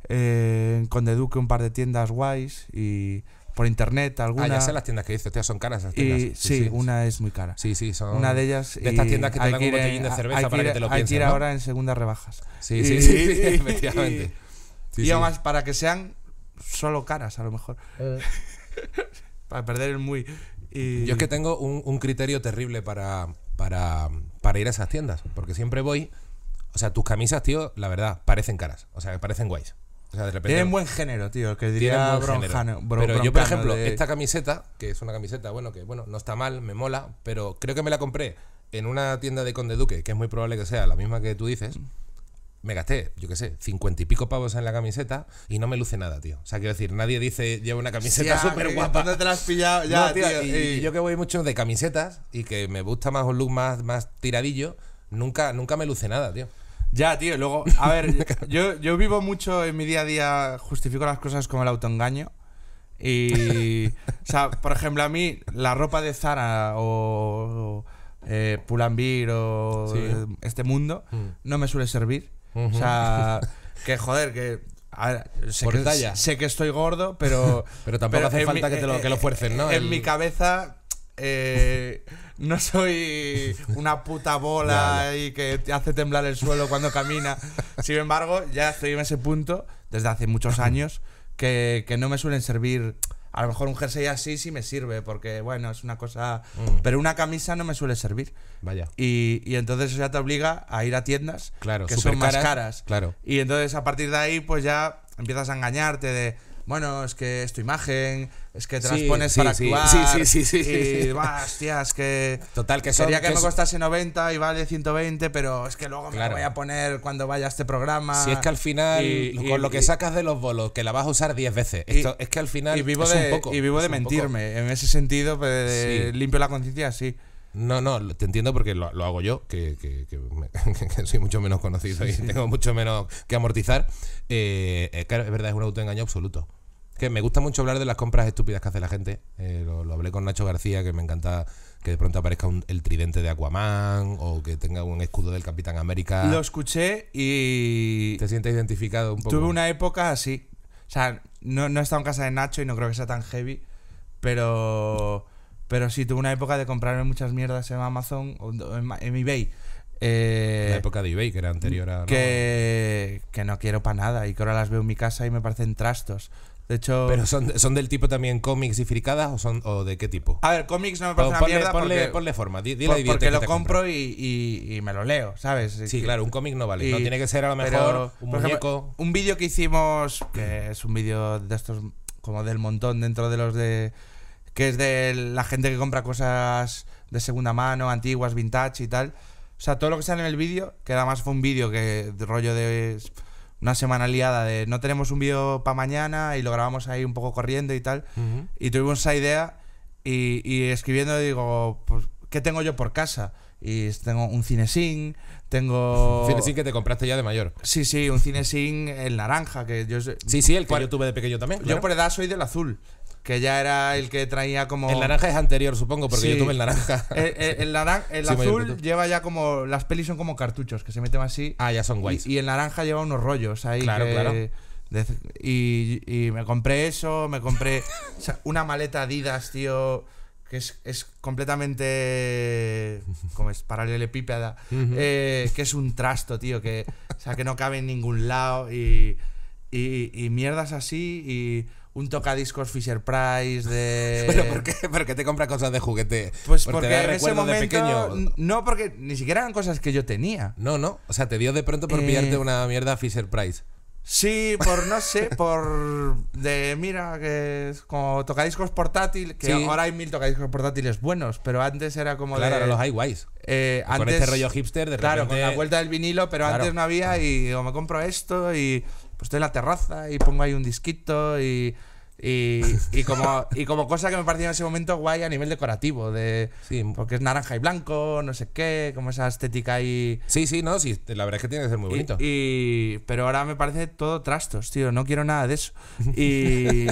eh, en Conde un par de tiendas guays y por internet alguna. Ah, ya sé las tiendas que dices, son caras esas tiendas. sí, una es muy cara. Sí, sí, son. Una de ellas. De estas tiendas que te dan un botellín de cerveza para que te lo pienses. Hay que ir ahora en segundas rebajas. Sí, sí, *laughs* sí, y, *laughs* efectivamente. Y, además, para que sean solo caras, a lo mejor. Eh. *laughs* para perder el muy. Yo es que tengo un, criterio terrible para, para, para ir a esas tiendas, porque siempre voy. O sea, tus camisas, tío, la verdad, parecen caras. O sea, parecen guays. O sea, buen género, tío, que diría Pero yo, por ejemplo, esta camiseta, que es una camiseta, bueno, que bueno, no está mal, me mola, pero creo que me la compré en una tienda de Conde Duque, que es muy probable que sea la misma que tú dices. Me gasté, yo qué sé, cincuenta y pico pavos en la camiseta y no me luce nada, tío. O sea, quiero decir, nadie dice lleva una camiseta súper guapa. te la has pillado? Ya, tío, yo que voy mucho de camisetas y que me gusta más un look más, más tiradillo, nunca, nunca me luce nada, tío. Ya, tío, luego, a ver, *laughs* yo, vivo mucho en mi día a día, justifico las cosas como el autoengaño. Y, o sea, por ejemplo, a mí la ropa de Zara o, Pulambir o eh, eh, este mundo mm. no me suele servir. O sea, *laughs* que joder, que sé, que, estoy gordo, pero. *laughs* pero tampoco hace falta que, lo, que lo fuercen, ¿no? En mi cabeza. Eh, no soy una puta bola y que hace temblar el suelo cuando camina. Sin embargo, ya estoy en ese punto desde hace muchos años que, no me suelen servir. A lo mejor un jersey así sí me sirve, porque bueno, es una cosa. Mm. Pero una camisa no me suele servir. Vaya. Y, entonces eso ya te obliga a ir a tiendas claro, que son más caras. Claro. Y entonces a partir de ahí, pues ya empiezas a engañarte de bueno, es que es tu imagen, es que te las pones para actuar. Sí, sí, sí. y, es que. Total, que Sería que, me costase 90 y vale 120, pero es que luego me lo voy a poner cuando vaya a este programa. Si es que al final, con lo que sacas de los bolos, que la vas a usar 10 veces. es que al final. Y vivo de, y vivo de mentirme. En ese sentido, pues, limpio la conciencia, sí. No, no, te entiendo porque lo, hago yo, que, que, que, *laughs* soy mucho menos conocido y tengo mucho menos que amortizar. Eh, eh, claro, es verdad, es un autoengaño absoluto que me gusta mucho hablar de las compras estúpidas que hace la gente. Eh, lo, hablé con Nacho García, que me encanta que de pronto aparezca el tridente de Aquaman o que tenga un escudo del Capitán América. Lo escuché y... Te sientes identificado un poco. Tuve una época así. O sea, no, no he estado en casa de Nacho y no creo que sea tan heavy, pero... Pero sí, tuve una época de comprarme muchas mierdas en Amazon o en, eBay. Eh, la época de eBay, que era anterior a. que no quiero para nada y que ahora las veo en mi casa y me parecen trastos. De hecho. ¿Pero son, del tipo también cómics y fricadas o son o de qué tipo? A ver, cómics no me parece una mierda. Ponle, forma, dile por, Porque lo compro y, me lo leo, ¿sabes? Sí, claro, un cómic no vale. no tiene que ser a lo mejor un muñeco. un vídeo que hicimos, que es un vídeo de estos, como del montón dentro de los de. que es de la gente que compra cosas de segunda mano, antiguas, vintage y tal. O sea, todo lo que sale en el vídeo, que más fue un vídeo que rollo de una semana liada de no tenemos un vídeo para mañana y lo grabamos ahí un poco corriendo y tal. Y tuvimos esa idea y, escribiendo digo, pues, ¿qué tengo yo por casa? Y tengo un cinesín, tengo... Un cinesín que te compraste ya de mayor. Sí, sí, un cinesín el naranja, que yo... Sí, sí, el que yo tuve de pequeño también. Yo por edad soy del azul que ya era el que traía como. El naranja es anterior, supongo, porque yo tuve el naranja. *laughs* El, azul lleva ya como. Las pelis son como cartuchos que se meten así. Ah, ya son guays. Y, el naranja lleva unos rollos ahí. Claro, claro. Y, me compré eso, me compré *laughs* una maleta Adidas, tío, que es, completamente. como es? Paralelepípeda. Eh, que es un trasto, tío, que, o sea, que no cabe en ningún lado y, y, y mierdas así y un tocadiscos Fisher Price de. *laughs* ¿Pero por qué? te compra cosas de juguete? Pues porque, en ese momento. no, porque ni siquiera eran cosas que yo tenía. No, no. O sea, te dio de pronto por eh, pillarte una mierda Fisher Price. Sí, por no sé, por. De mira, que es como tocadiscos portátil. Que ahora hay mil tocadiscos portátiles buenos, pero antes era como claro, de. los hay guays. Eh, antes, con este rollo hipster de Claro, con la vuelta del vinilo, pero antes no había ah. y o me compro esto y pues estoy en la terraza y pongo ahí un disquito y, y, como, *laughs* y como cosa que me pareció en ese momento guay a nivel decorativo, de porque es naranja y blanco, no sé qué, como esa estética ahí. Sí, sí, no, sí, la verdad es que tiene que ser muy bonito. Y, pero ahora me parece todo trastos, tío, no quiero nada de eso. *laughs* Y,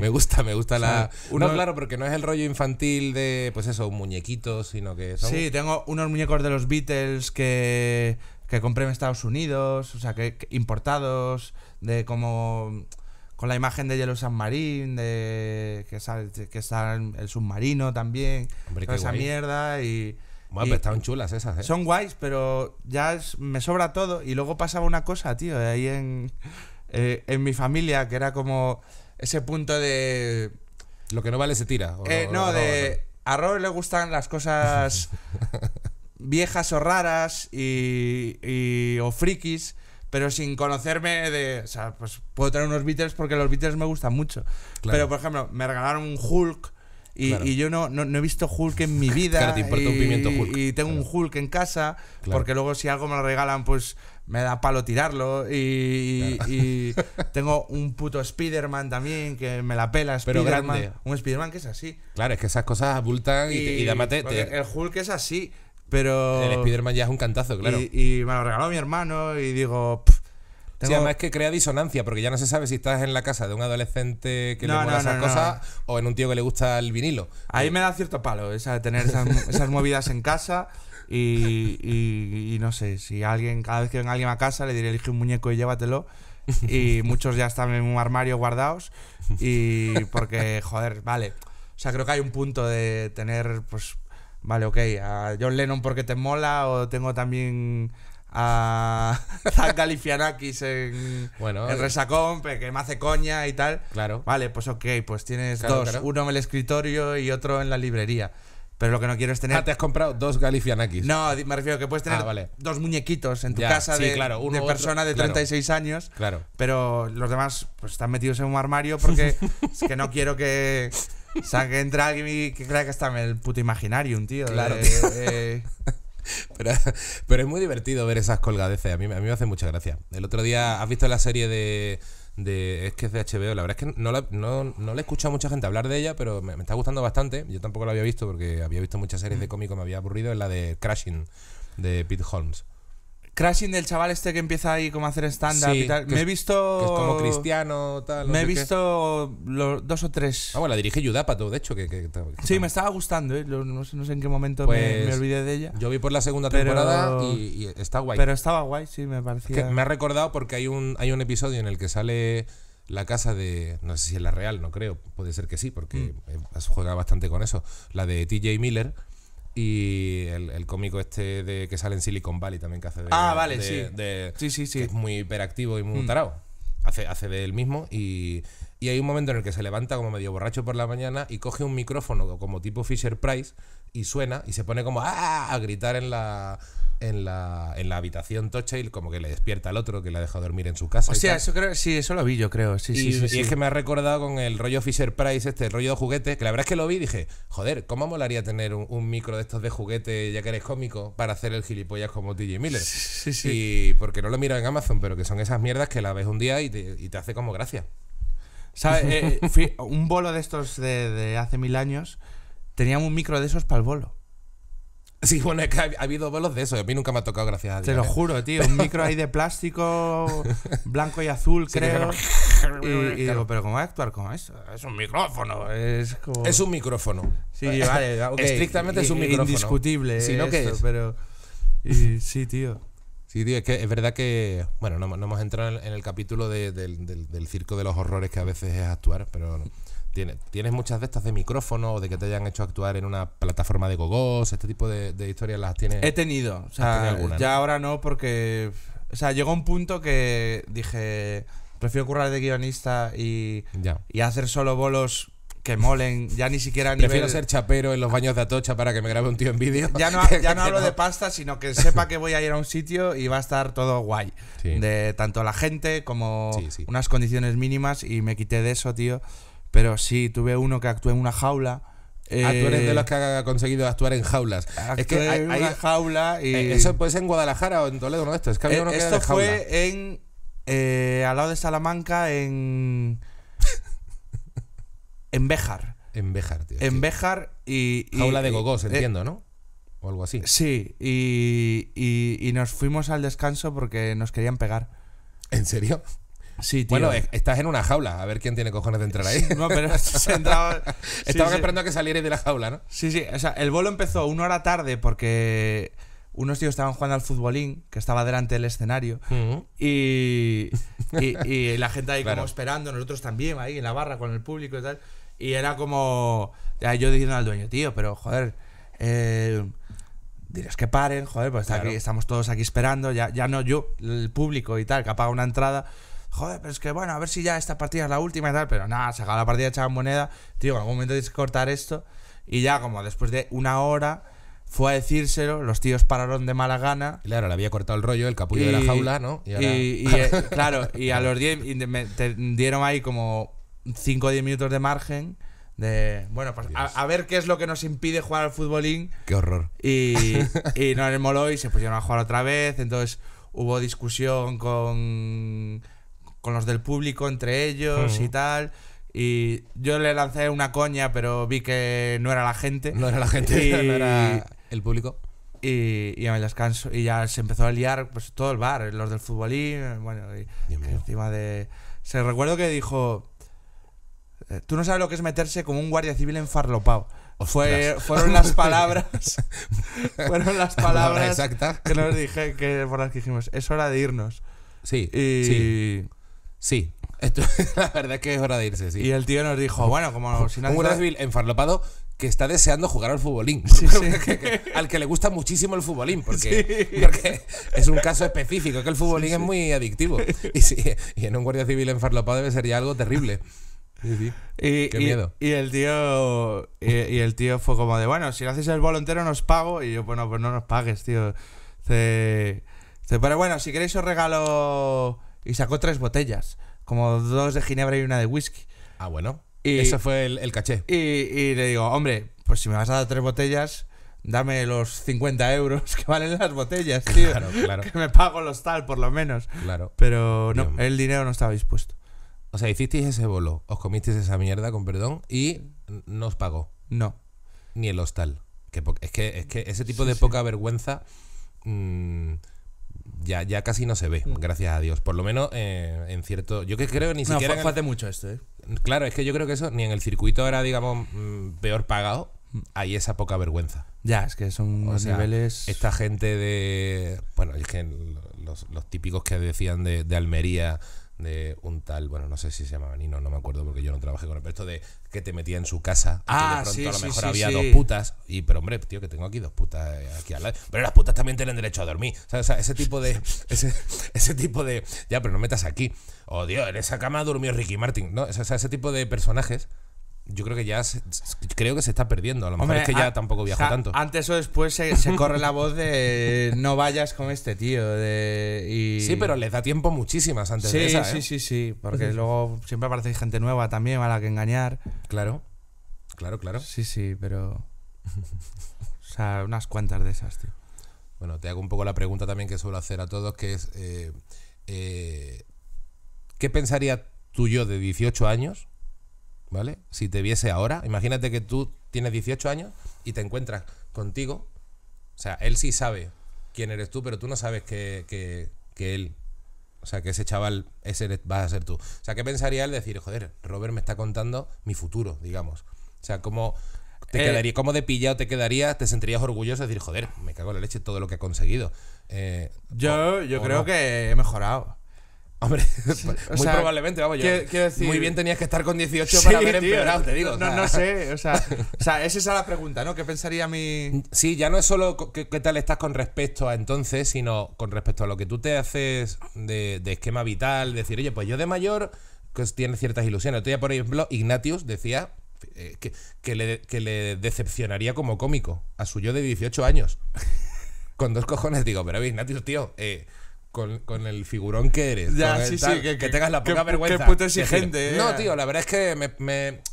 me gusta, me gusta la. no, claro, porque no es el rollo infantil de, pues eso, muñequitos, sino que son... Sí, tengo unos muñecos de los Beatles que que compré en Estados Unidos, o sea, que, importados, de como con la imagen de Yellow Submarine, de que sale, el submarino también, esa mierda y... Bueno, estaban chulas esas, ¿eh? Son guays, pero ya me sobra todo. Y luego pasaba una cosa, tío, ahí en, eh, en mi familia, que era como ese punto de... Lo que no vale se tira. Eh, no, de... A Robert le gustan las cosas *laughs* viejas o raras y, o frikis, pero sin conocerme de... O sea, pues puedo tener unos Beatles porque los Beatles me gustan mucho. Pero, por ejemplo, me regalaron un Hulk y, yo no, no, he visto Hulk en mi vida. y, tengo un Hulk en casa porque luego si algo me lo regalan, pues me da palo tirarlo. Y, *laughs* tengo un puto Spider-Man también que me la pela. Pero Un Spider-Man que es así. Claro, es que esas cosas abultan y, te, y, El Hulk es así. Pero. El Spider-Man ya es un cantazo, claro. Y, me lo regaló mi hermano y digo. Sí, además es que crea disonancia, porque ya no se sabe si estás en la casa de un adolescente que le gusta esas cosas o en un tío que le gusta el vinilo. Ahí eh, me da cierto palo, esa de tener *laughs* esas, movidas en casa. Y, no sé, si alguien, cada vez que venga alguien a casa, le diré elige un muñeco y llévatelo. Y *laughs* muchos ya están en un armario guardados. Y porque, joder, vale. O sea, creo que hay un punto de tener, pues, Vale, ok. A John Lennon porque te mola o tengo también a *laughs* Zach Galifianakis en, bueno, eh. Resacón, que me hace coña y tal. Claro. Vale, pues ok, pues tienes dos. Uno en el escritorio y otro en la librería. Pero lo que no quiero es tener. Ah, te has comprado dos Galifianakis. No, me refiero a que puedes tener ah, dos muñequitos en tu casa de, claro, de, persona de 36 años. Claro. Pero los demás pues, están metidos en un armario porque *laughs* es que no quiero que o sea, que entra alguien y que crea que está en el puto imaginario, un tío. Claro. Eh. Eh. *laughs* Pero, es muy divertido ver esas colgadeces. A mí, a mí me hace mucha gracia. El otro día, ¿has visto la serie de.? es que es de HBO. La verdad es que no, la, le he escuchado a mucha gente hablar de ella, pero me, me, está gustando bastante. Yo tampoco la había visto porque había visto muchas series de mm. cómico, me había aburrido. Es la de Crashing de Pete Holmes. Crashing del chaval este que empieza ahí como a hacer stand-up y tal. Me he visto. como cristiano, tal. Me he visto los dos o tres. Ah, bueno, la dirige Yudapato, de hecho. Que, sí, me estaba gustando, ¿eh? no, sé, en qué momento me, pues, olvidé de ella. Yo vi por la segunda temporada y, está guay. Pero estaba guay, sí, me parecía. que me ha recordado porque hay un, hay un episodio en el que sale la casa de. No sé si es la real, no creo. Puede ser que sí, porque mm. has eh, jugado bastante con eso. La de TJ Miller y el, cómico este de que sale en Silicon Valley también que hace de. Ah, vale, sí. sí. sí. Sí, es muy hiperactivo y muy mm. tarado. Hace, hace de él mismo y, y hay un momento en el que se levanta como medio borracho por la mañana y coge un micrófono como tipo Fisher Price y suena y se pone como ah", a gritar en la, en la, en la habitación tocha y como que le despierta al otro que le ha dejado dormir en su casa. O sea, eso creo, sí, eso lo vi yo, creo. Sí, y, sí, sí, y es que me ha recordado con el rollo Fisher Price, este el rollo de juguete, que la verdad es que lo vi y dije, joder, ¿cómo molaría tener un, micro de estos de juguete, ya que eres cómico, para hacer el gilipollas como DJ Miller? Sí, sí. Y porque no lo miro en Amazon, pero que son esas mierdas que la ves un día y te, y te hace como gracia. ¿Sabes? *laughs* Eh, eh, un bolo de estos de hace mil años Teníamos un micro de esos para el bolo. Sí, bueno, es que ha, habido bolos de esos. A mí nunca me ha tocado, gracias a Dios. Te lo ¿eh? juro, tío. Un micro ahí de plástico, *laughs* blanco y azul, creo. Y, digo, pero ¿cómo va a actuar con eso? Es un micrófono. Es, un micrófono. Sí, vale. *laughs* Estrictamente es un micrófono. Indiscutible. Si Pero, sí, tío. Sí, tío, es que es verdad que. Bueno, no, hemos entrado en el capítulo del, del, circo de los horrores que a veces es actuar, pero. ¿Tienes, muchas de estas de micrófono o de que te hayan hecho actuar en una plataforma de gogos? ¿Este tipo de, historias las tienes? He tenido. O sea, ya ahora no, porque. O sea, llegó un punto que dije. Prefiero currar de guionista y, hacer solo bolos que molen, ya ni siquiera a nivel... Prefiero ser chapero en los baños de Atocha para que me grabe un tío en vídeo. Ya no, *laughs* ya no hablo de pasta, sino que sepa que voy a ir a un sitio y va a estar todo guay. De tanto la gente como unas condiciones mínimas y me quité de eso, tío. Pero sí, tuve uno que actué en una jaula. Ah, eh, de los que ha conseguido actuar en jaulas. Es que hay, una jaula y. Eh, eso puede ser en Guadalajara o en Toledo, ¿no? Esto, es que había eh, uno que esto era de jaula. fue en. Eh, al lado de Salamanca, en. *laughs* en Béjar. En Béjar, tío. En Béjar y, Jaula de gogos, entiendo, ¿no? O algo así. Sí, y, y nos fuimos al descanso porque nos querían pegar. ¿En serio? Bueno, estás en una jaula, a ver quién tiene cojones de entrar ahí. No, pero *laughs* esperando a que salierais de la jaula, ¿no? Sí, sí. O sea, el bolo empezó una hora tarde porque unos tíos estaban jugando al futbolín, que estaba delante del escenario, y, y, la gente ahí como esperando, nosotros también ahí en la barra con el público y tal. Y era como. yo diciendo al dueño, tío, pero joder. Eh, que paren, joder, pues estamos todos aquí esperando, ya, ya no yo, el público y tal, que ha pagado una entrada joder, pero es que bueno, a ver si ya esta partida es la última y tal, pero nada, se acaba la partida echaba moneda, tío, en algún momento tienes que cortar esto, y ya como después de una hora fue a decírselo, los tíos pararon de mala gana. Claro, le había cortado el rollo, el capullo de la jaula, ¿no? Y, eh, *laughs* claro, y a los 10 te dieron ahí como 5 o 10 minutos de margen. De, bueno, pues a, ver qué es lo que nos impide jugar al futbolín. Qué horror. Y, *laughs* y no les moló y se pusieron a jugar otra vez. Entonces hubo discusión con con los del público entre ellos y tal. Y yo le lancé una coña, pero vi que no era la gente. No era la gente, *laughs* no era el público. Y, y, ya me y ya se empezó a liar pues, todo el bar, los del futbolín, bueno, encima de... Se recuerdo que dijo, eh, tú no sabes lo que es meterse como un guardia civil en farlopao. *laughs* fueron las palabras *laughs* fueron las palabras Exacta. que nos dije que por las que dijimos es hora de irnos sí sí Sí, *laughs* la verdad es que es hora de irse, sí. Y el tío nos dijo, bueno, como si no. Un civil enfarlopado que está deseando jugar al futbolín. Sí, *laughs* sí. al que le gusta muchísimo el futbolín, porque, es un caso específico, que el futbolín es muy adictivo. *laughs* Y, en un guardia civil enfarlopado debe ser ya algo terrible. Y, Qué miedo. y, el tío y, el tío fue como de, bueno, si lo haces el bolo nos pago. Y yo, bueno, pues no nos pagues, tío. pero bueno, si queréis os regalo y sacó tres botellas, como dos de ginebra y una de whisky. Ah, bueno. Y, Ese fue el, caché. Y, le digo, hombre, pues si me vas a dar tres botellas, dame los 50 euros *laughs* que valen las botellas, tío. Claro, claro. Que me pago el hostal, por lo menos. Claro. Pero no, el dinero no estaba dispuesto. O sea, hicisteis ese bolo, os comisteis esa mierda, con perdón, y no os pagó. No. Ni el hostal. Que es, que, es que ese tipo de poca vergüenza. Mm, ya, ya casi no se ve, hmm. gracias a Dios. Por lo menos eh, en cierto. Yo que creo ni siquiera. No, mucho esto, ¿eh? Claro, es que yo creo que eso, ni en el circuito era, digamos, mm, peor pagado, hmm. hay esa poca vergüenza. Ya, es que son niveles. Esta gente de. Bueno, es que los, los típicos que decían de, de Almería de un tal, bueno, no sé si se llamaba Nino, no me acuerdo porque yo no trabajé con él, pero esto de que te metía en su casa, ah, que de ah, pronto a lo mejor había dos putas, y pero hombre, tío, que tengo aquí dos putas eh, aquí al lado, pero las putas también tienen derecho a dormir, o sea, ese tipo de, *laughs* ese, tipo de, ya, pero no metas aquí, oh Dios, en esa cama durmió Ricky Martin, ¿no? O sea, ese tipo de personajes yo creo que ya se, creo que se está perdiendo. A lo mejor es que ya tampoco viaja tanto. Antes o después se, corre la voz de *laughs* no vayas con este tío. Sí, pero les da tiempo muchísimas antes sí, de esa. Sí, sí, ¿eh? sí, sí. Porque luego siempre aparece gente nueva también a la que engañar. Claro, claro, claro. Sí, sí, pero. O sea, unas cuantas de esas, tío. Bueno, te hago un poco la pregunta también que suelo hacer a todos, que es. Eh, eh, ¿Qué pensaría tú yo de 18 años? ¿vale? Si te viese ahora, imagínate que tú tienes 18 años y te encuentras contigo. O sea, él sí sabe quién eres tú, pero tú no sabes que, él. O sea, que ese chaval ese vas a ser tú. O sea, ¿qué pensaría él decir, joder, Robert me está contando mi futuro, digamos? O sea, ¿cómo, te eh, quedaría, ¿cómo de pillado te quedaría, ¿Te sentirías orgulloso de decir, joder, me cago en la leche todo lo que he conseguido? Eh, yo yo creo que he mejorado. Hombre, *laughs* pues, muy probablemente, vamos, yo. muy bien tenías que estar con 18 para haber empeorado, te digo. No, no, sé, o sea, *laughs* o sea, es la pregunta, ¿no? ¿Qué pensaría mi...? Sí, ya no es solo qué, tal estás con respecto a entonces, sino con respecto a lo que tú te haces de, esquema vital, decir, oye, pues yo de mayor pues tiene ciertas ilusiones. Otro por ejemplo, Ignatius decía eh, que, le, decepcionaría como cómico a su yo de 18 años. *laughs* con dos cojones digo, pero Ignatius, tío, eh con, con, el figurón que eres. Ya, sí, sí, que, tengas la poca vergüenza. Qué exigente, eh. No, tío, la verdad es que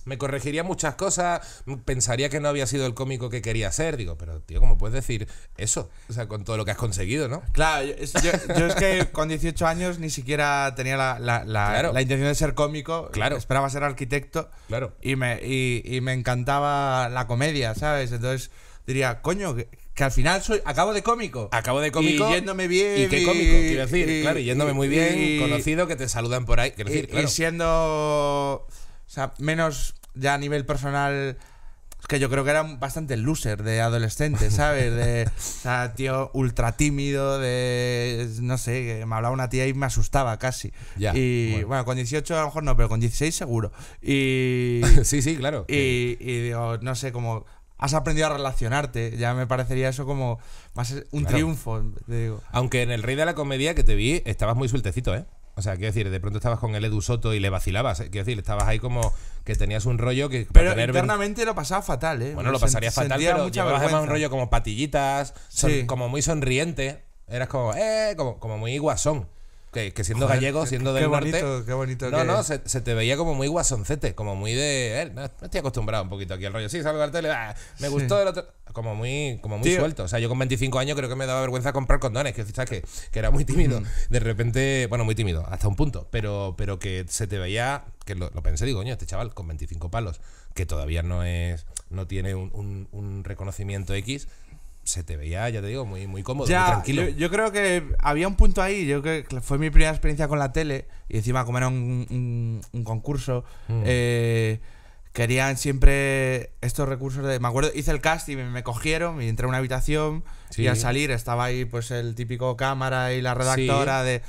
me, corregiría muchas cosas. Pensaría que no había sido el cómico que quería ser. Digo, pero tío, ¿cómo puedes decir eso? O sea, con todo lo que has conseguido, ¿no? Claro, yo, es que con 18 años ni siquiera tenía la, la, intención de ser cómico. Claro. Esperaba ser arquitecto. Claro. Y me, y, y me encantaba la comedia, ¿sabes? Entonces diría, coño, que al final soy acabo de cómico. Acabo de cómico. Y yéndome bien. Y qué cómico, quiero decir, claro, yéndome muy bien, conocido, que te saludan por ahí. Quiero decir, claro. Y siendo. O sea, menos ya a nivel personal. Que yo creo que era bastante loser de adolescente, *laughs* ¿sabes? De, o sea, tío ultra tímido, de. No sé, me hablaba una tía y me asustaba casi. Ya, y bueno. con 18 a lo mejor no, pero con 16 seguro. Y. *laughs* sí, sí, claro. Y, y digo, no sé, como has aprendido a relacionarte. Ya me parecería eso como más un triunfo. Aunque en el Rey de la Comedia que te vi, estabas muy sueltecito, ¿eh? O sea, quiero decir, de pronto estabas con el Edu Soto y le vacilabas. ¿eh? Quiero decir, estabas ahí como que tenías un rollo que. Pero internamente lo pasaba fatal, ¿eh? Bueno, lo pasaría fatal, pero llevabas además un rollo como patillitas, como muy sonriente. Eras como, ¡eh! Como, como muy guasón que, siendo gallego, siendo del qué bonito, norte. No, no, se, te veía como muy guasoncete, como muy de. Eh, no, estoy acostumbrado un poquito aquí al rollo. Sí, salgo al tele, ah, me gustó el otro. Como muy, como muy suelto. O sea, yo con 25 años creo que me daba vergüenza comprar condones, que ¿sabes? Que, que era muy tímido. Mm. De repente, bueno, muy tímido, hasta un punto. Pero, pero que se te veía, que lo, pensé, digo, este chaval con 25 palos, que todavía no es. no tiene un reconocimiento X se te veía, ya te digo, muy, muy cómodo, tranquilo. Yo, creo que había un punto ahí, yo que fue mi primera experiencia con la tele, y encima como era un, concurso, mm. eh, querían siempre estos recursos de... Me acuerdo, hice el casting, me cogieron y entré a una habitación, y al salir estaba ahí pues el típico cámara y la redactora de...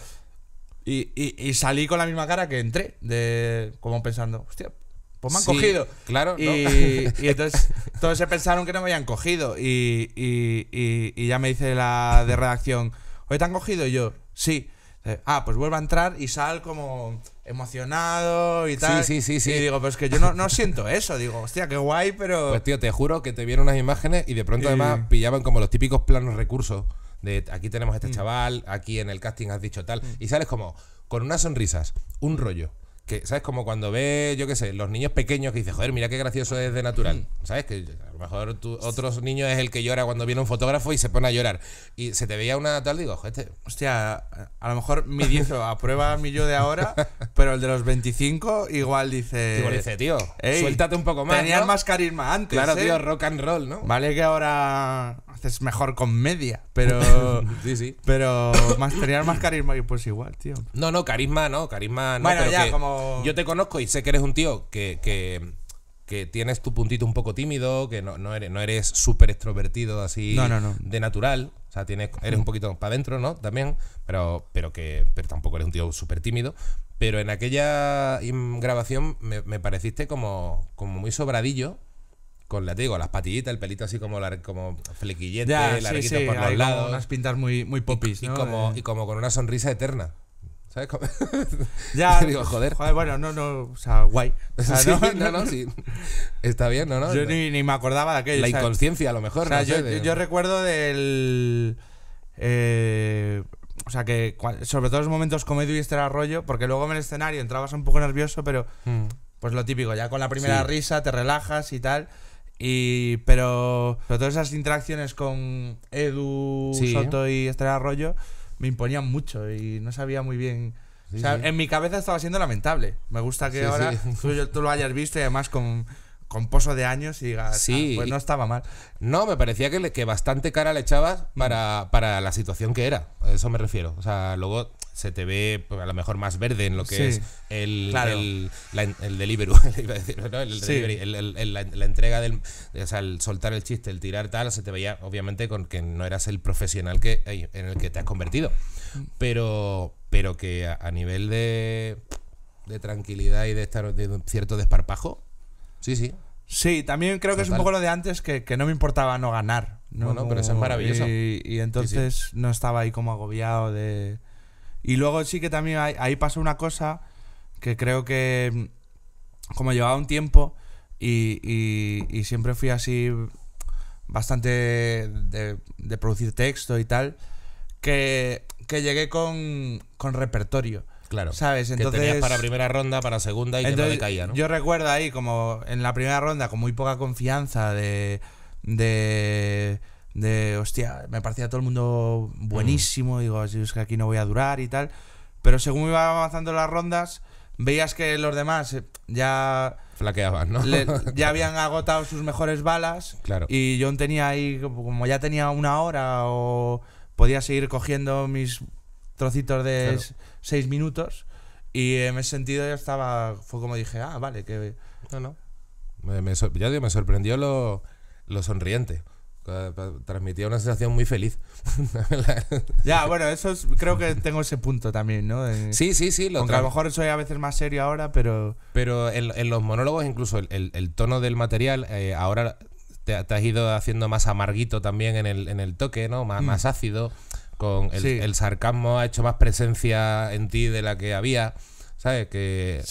Y, salí con la misma cara que entré, de como pensando, hostia, pues me han cogido. Claro. Y, no. y, entonces *laughs* todos se pensaron que no me habían cogido. Y, y, ya me dice la de redacción, ¿hoy te han cogido? Y yo, sí. Eh, ah, pues vuelvo a entrar y sal como emocionado y tal. Sí, sí, sí, sí. Y digo, pues que yo no, no, siento eso. Digo, hostia, qué guay, pero. Pues tío, te juro que te vieron unas imágenes y de pronto además pillaban como los típicos planos recursos. De aquí tenemos a este mm. chaval, aquí en el casting has dicho tal. Mm. Y sales como con unas sonrisas, un rollo ¿sabes? Como cuando ve, yo qué sé, los niños pequeños que dices, joder, mira qué gracioso es de natural. Mm. ¿Sabes? Que a lo mejor otros niños es el que llora cuando viene un fotógrafo y se pone a llorar. Y se te veía una tal, digo, joder. Hostia, a, lo mejor mi 10 aprueba mi yo de ahora, *laughs* pero el de los 25 igual dice. dice, tío, suéltate un poco más. Tenías más carisma antes. Claro, tío, ¿eh? rock and roll, ¿no? Vale que ahora haces mejor comedia, pero. *laughs* sí, sí. Pero tenías más carisma y pues igual, tío. No, no, carisma no, carisma no. Bueno, ya, como yo te conozco y sé que eres un tío que, tienes tu puntito un poco tímido, que no, eres, no eres súper extrovertido así de natural. O sea, tienes, eres un poquito para adentro, ¿no? También, pero, pero que pero tampoco eres un tío súper tímido. Pero en aquella grabación me, pareciste como, como muy sobradillo con la te digo, las patillitas, el pelito así como, la, como flequillete, larguito por los lados. Unas pintas muy, muy popis, como, y como con una sonrisa eterna. ¿Sabes? *laughs* ya. *laughs* joder. joder. Bueno, no, no. O sea, guay. *laughs* O sea, no, no, no, Está bien, ¿no? no yo Ni, ni, me acordaba de aquello. La inconsciencia, a lo mejor. O sea, yo, recuerdo del. Eh, o sea, que sobre todo los momentos con Edu y Estela Arroyo porque luego en el escenario entrabas un poco nervioso, pero. Mm. Pues lo típico, ya con la primera risa te relajas y tal. Y, pero sobre todas esas interacciones con Edu, Soto y Estrella Arroyo, me imponían mucho y no sabía muy bien. o sea, en mi cabeza estaba siendo lamentable. Me gusta que ahora tú, lo hayas visto y además con, con pozo de años y digas, ah, pues no estaba mal. No, me parecía que, que bastante cara le echabas para, la situación que era. A eso me refiero. O sea, luego se te ve pues, a lo mejor más verde en lo que es el, el, el delivery, la, entrega del... O sea, el soltar el chiste, el tirar tal, se te veía obviamente con que no eras el profesional que, en el que te has convertido. Pero, pero que a, nivel de, de tranquilidad y de estar de cierto desparpajo, Sí, sí. Sí, también creo que es un poco lo de antes que, no me importaba no ganar. pero es maravilloso. Y, entonces no estaba ahí como agobiado de... Y luego sí que también ahí pasó una cosa que creo que mm, como llevaba un tiempo y, siempre fui así bastante de, de producir texto y tal, que, que llegué con, con repertorio. Claro. ¿Sabes? Entonces. tenías para primera ronda, para segunda y que no caía, ¿no? Yo recuerdo ahí, como en la primera ronda, con muy poca confianza de. de. de. hostia, me parecía todo el mundo buenísimo, mm. digo, digo, es que aquí no voy a durar y tal. Pero según iba avanzando las rondas, veías que los demás eh, ya. Flaqueaban, ¿no? *laughs* ya habían agotado sus mejores balas. Claro. Y yo tenía ahí, como ya tenía una hora o podía seguir cogiendo mis trocitos de seis minutos. Y en ese sentido yo estaba. Fue como dije, ah, vale, que. No, no. Me, digo, me sorprendió lo, lo sonriente. Transmitía una sensación muy feliz. *laughs* ya, bueno, eso creo que tengo ese punto también, ¿no? sí, sí, sí. Lo a lo mejor soy a veces más serio ahora, pero. Pero en, los monólogos, incluso el, tono del material, eh, ahora te, has ido haciendo más amarguito también en el, en el toque, ¿no? Más, mm. más ácido con el, sarcasmo ha hecho más presencia en ti de la que había, ¿sabes? Que,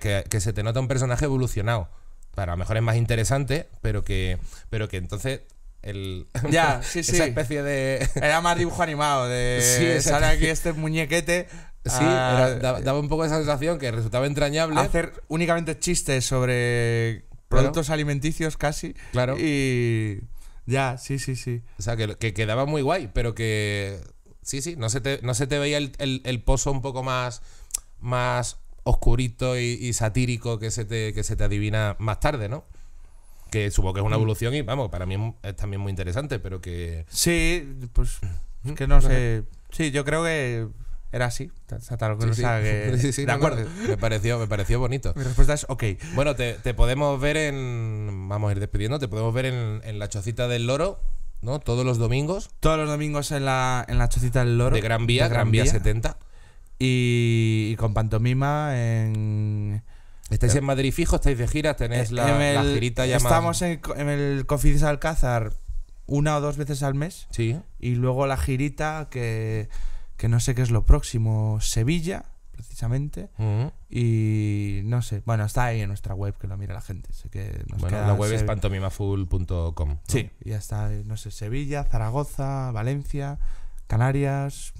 que, se te nota un personaje evolucionado. Para a lo mejor es más interesante, pero que, pero que entonces el, *laughs* ya, Esa especie de. *laughs* Era más dibujo animado, de. Sí, sale aquí este muñequete. Sí, daba un poco esa sensación que resultaba entrañable. Hacer únicamente chistes sobre productos alimenticios casi. Claro. Y. Ya, sí, sí, sí. O sea, que, que quedaba muy guay, pero que. Sí, sí, no se te, no se te veía el, el, pozo un poco más. más oscurito y, satírico que se, te, que se te adivina más tarde, ¿no? Que supongo que es una mm. evolución y vamos, para mí es también muy interesante, pero que. Sí, pues. Que no, *laughs* sé. Sí, yo creo que era así, tal que no Me, pareció, me pareció bonito. Mi respuesta es ok. Bueno, te, podemos ver en. Vamos a ir despidiendo. Te podemos ver en, la Chocita del Loro, ¿no? Todos los domingos. Todos los domingos en la, Chocita del Loro. De Gran Vía, Gran, Vía, 70. Y, con pantomima en. ¿Estáis en Madrid fijo? ¿Estáis de gira? ¿Tenéis eh, la, girita llamada? Estamos en, en el Cofidis Alcázar una o dos veces al mes. Sí. Y luego la girita que que no sé qué es lo próximo, Sevilla, precisamente. Mm. Y no sé, bueno, está ahí en nuestra web que lo mira la gente. Sé que bueno, la web es pantomimafull.com. Sí, ya está, eh, no sé, Sevilla, Zaragoza, Valencia, Canarias,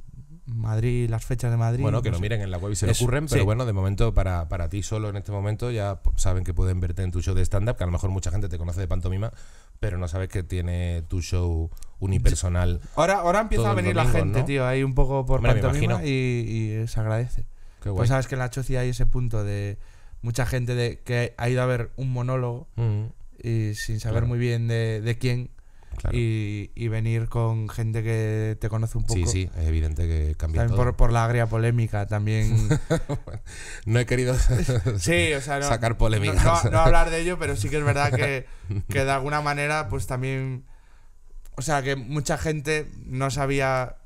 Madrid, las fechas de Madrid. Bueno, que lo miren en la web y se le ocurren, pero bueno, de momento para, para, ti solo en este momento ya saben que pueden verte en tu show de stand-up, que a lo mejor mucha gente te conoce de pantomima, pero no sabes que tiene tu show unipersonal. Ahora, ahora empieza a venir la gente, tío, ahí un poco por pantomima y, se agradece. Qué pues sabes que en la chocia hay ese punto de mucha gente de, que ha ido a ver un monólogo mm. y sin saber muy bien de, quién. Y, venir con gente que te conoce un poco. Sí, sí, es evidente que cambia. También Por, la agria polémica, también. *laughs* no he querido *laughs* *laughs* sacar polémica. No, hablar de ello, pero sí que es verdad que, que de alguna manera, pues también o sea que mucha gente no sabía.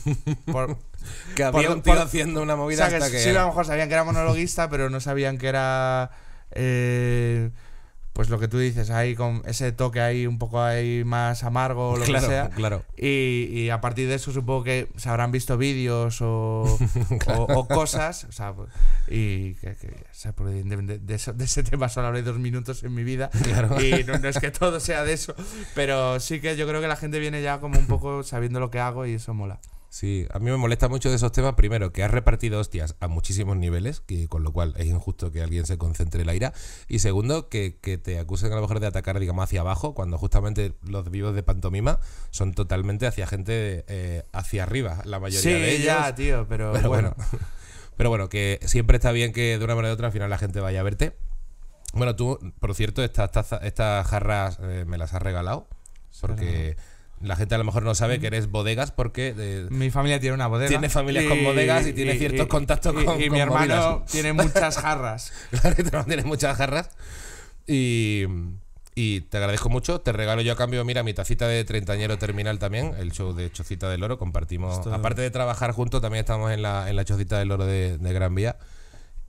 *laughs* Por, que había un tío haciendo una movida. que, Sí, a lo mejor sabían que era monologuista, pero no sabían que era. Eh, pues lo que tú dices, ahí con ese toque ahí un poco ahí más amargo o lo que sea. Claro. Y, a partir de eso supongo que se habrán visto vídeos o, *laughs* o, cosas. O sea, pues, y de, eso, ese tema solo hablé dos minutos en mi vida. Y no, es que todo sea de eso. Pero sí que yo creo que la gente viene ya como un poco sabiendo lo que hago y eso mola. Sí, a mí me molesta mucho de esos temas. Primero, que has repartido hostias a muchísimos niveles, que, con lo cual es injusto que alguien se concentre la ira. Y segundo, que, te acusen a lo mejor de atacar, digamos, hacia abajo, cuando justamente los vivos de pantomima son totalmente hacia gente eh, hacia arriba, la mayoría de ellos. ya, tío, pero, bueno. *laughs* Pero bueno, que siempre está bien que de una manera u otra al final la gente vaya a verte. Bueno, tú, por cierto, estas, estas, jarras eh, me las has regalado. Porque la gente a lo mejor no sabe que mm. eres bodegas porque... Eh, mi familia tiene una bodega. Tiene familias con bodegas y tiene ciertos contactos con... Y, mi hermano tiene muchas jarras. claro, *laughs* que tiene muchas jarras. Y, te agradezco mucho. Te regalo yo a cambio, mira, mi tacita de Treintañero Terminal también, el show de Chocita del Oro. Compartimos... Aparte de trabajar juntos, también estamos en la, en la Chocita del Oro de Gran Vía.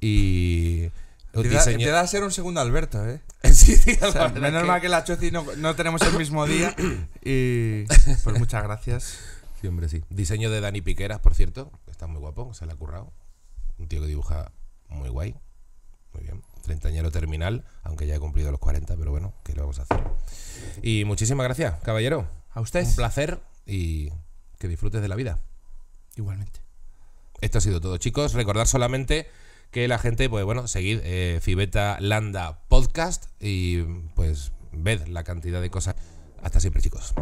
Y... Te da, a ser un segundo Alberto, ¿eh? *laughs* sí, que... mal que la no, no, tenemos el mismo día. *coughs* Y pues muchas gracias. Sí, hombre, sí. Diseño de Dani Piqueras, por cierto. Está muy guapo, se le ha currado. Un tío que dibuja muy guay. Muy bien. Treintañero terminal, aunque ya he cumplido los 40, pero bueno, ¿qué le vamos a hacer? Y muchísimas gracias, caballero. A usted. Un placer y que disfrutes de la vida. Igualmente. Esto ha sido todo, chicos. Recordar solamente que la gente, pues bueno, seguid eh, Fibeta Landa Podcast y pues ved la cantidad de cosas. Hasta siempre, chicos.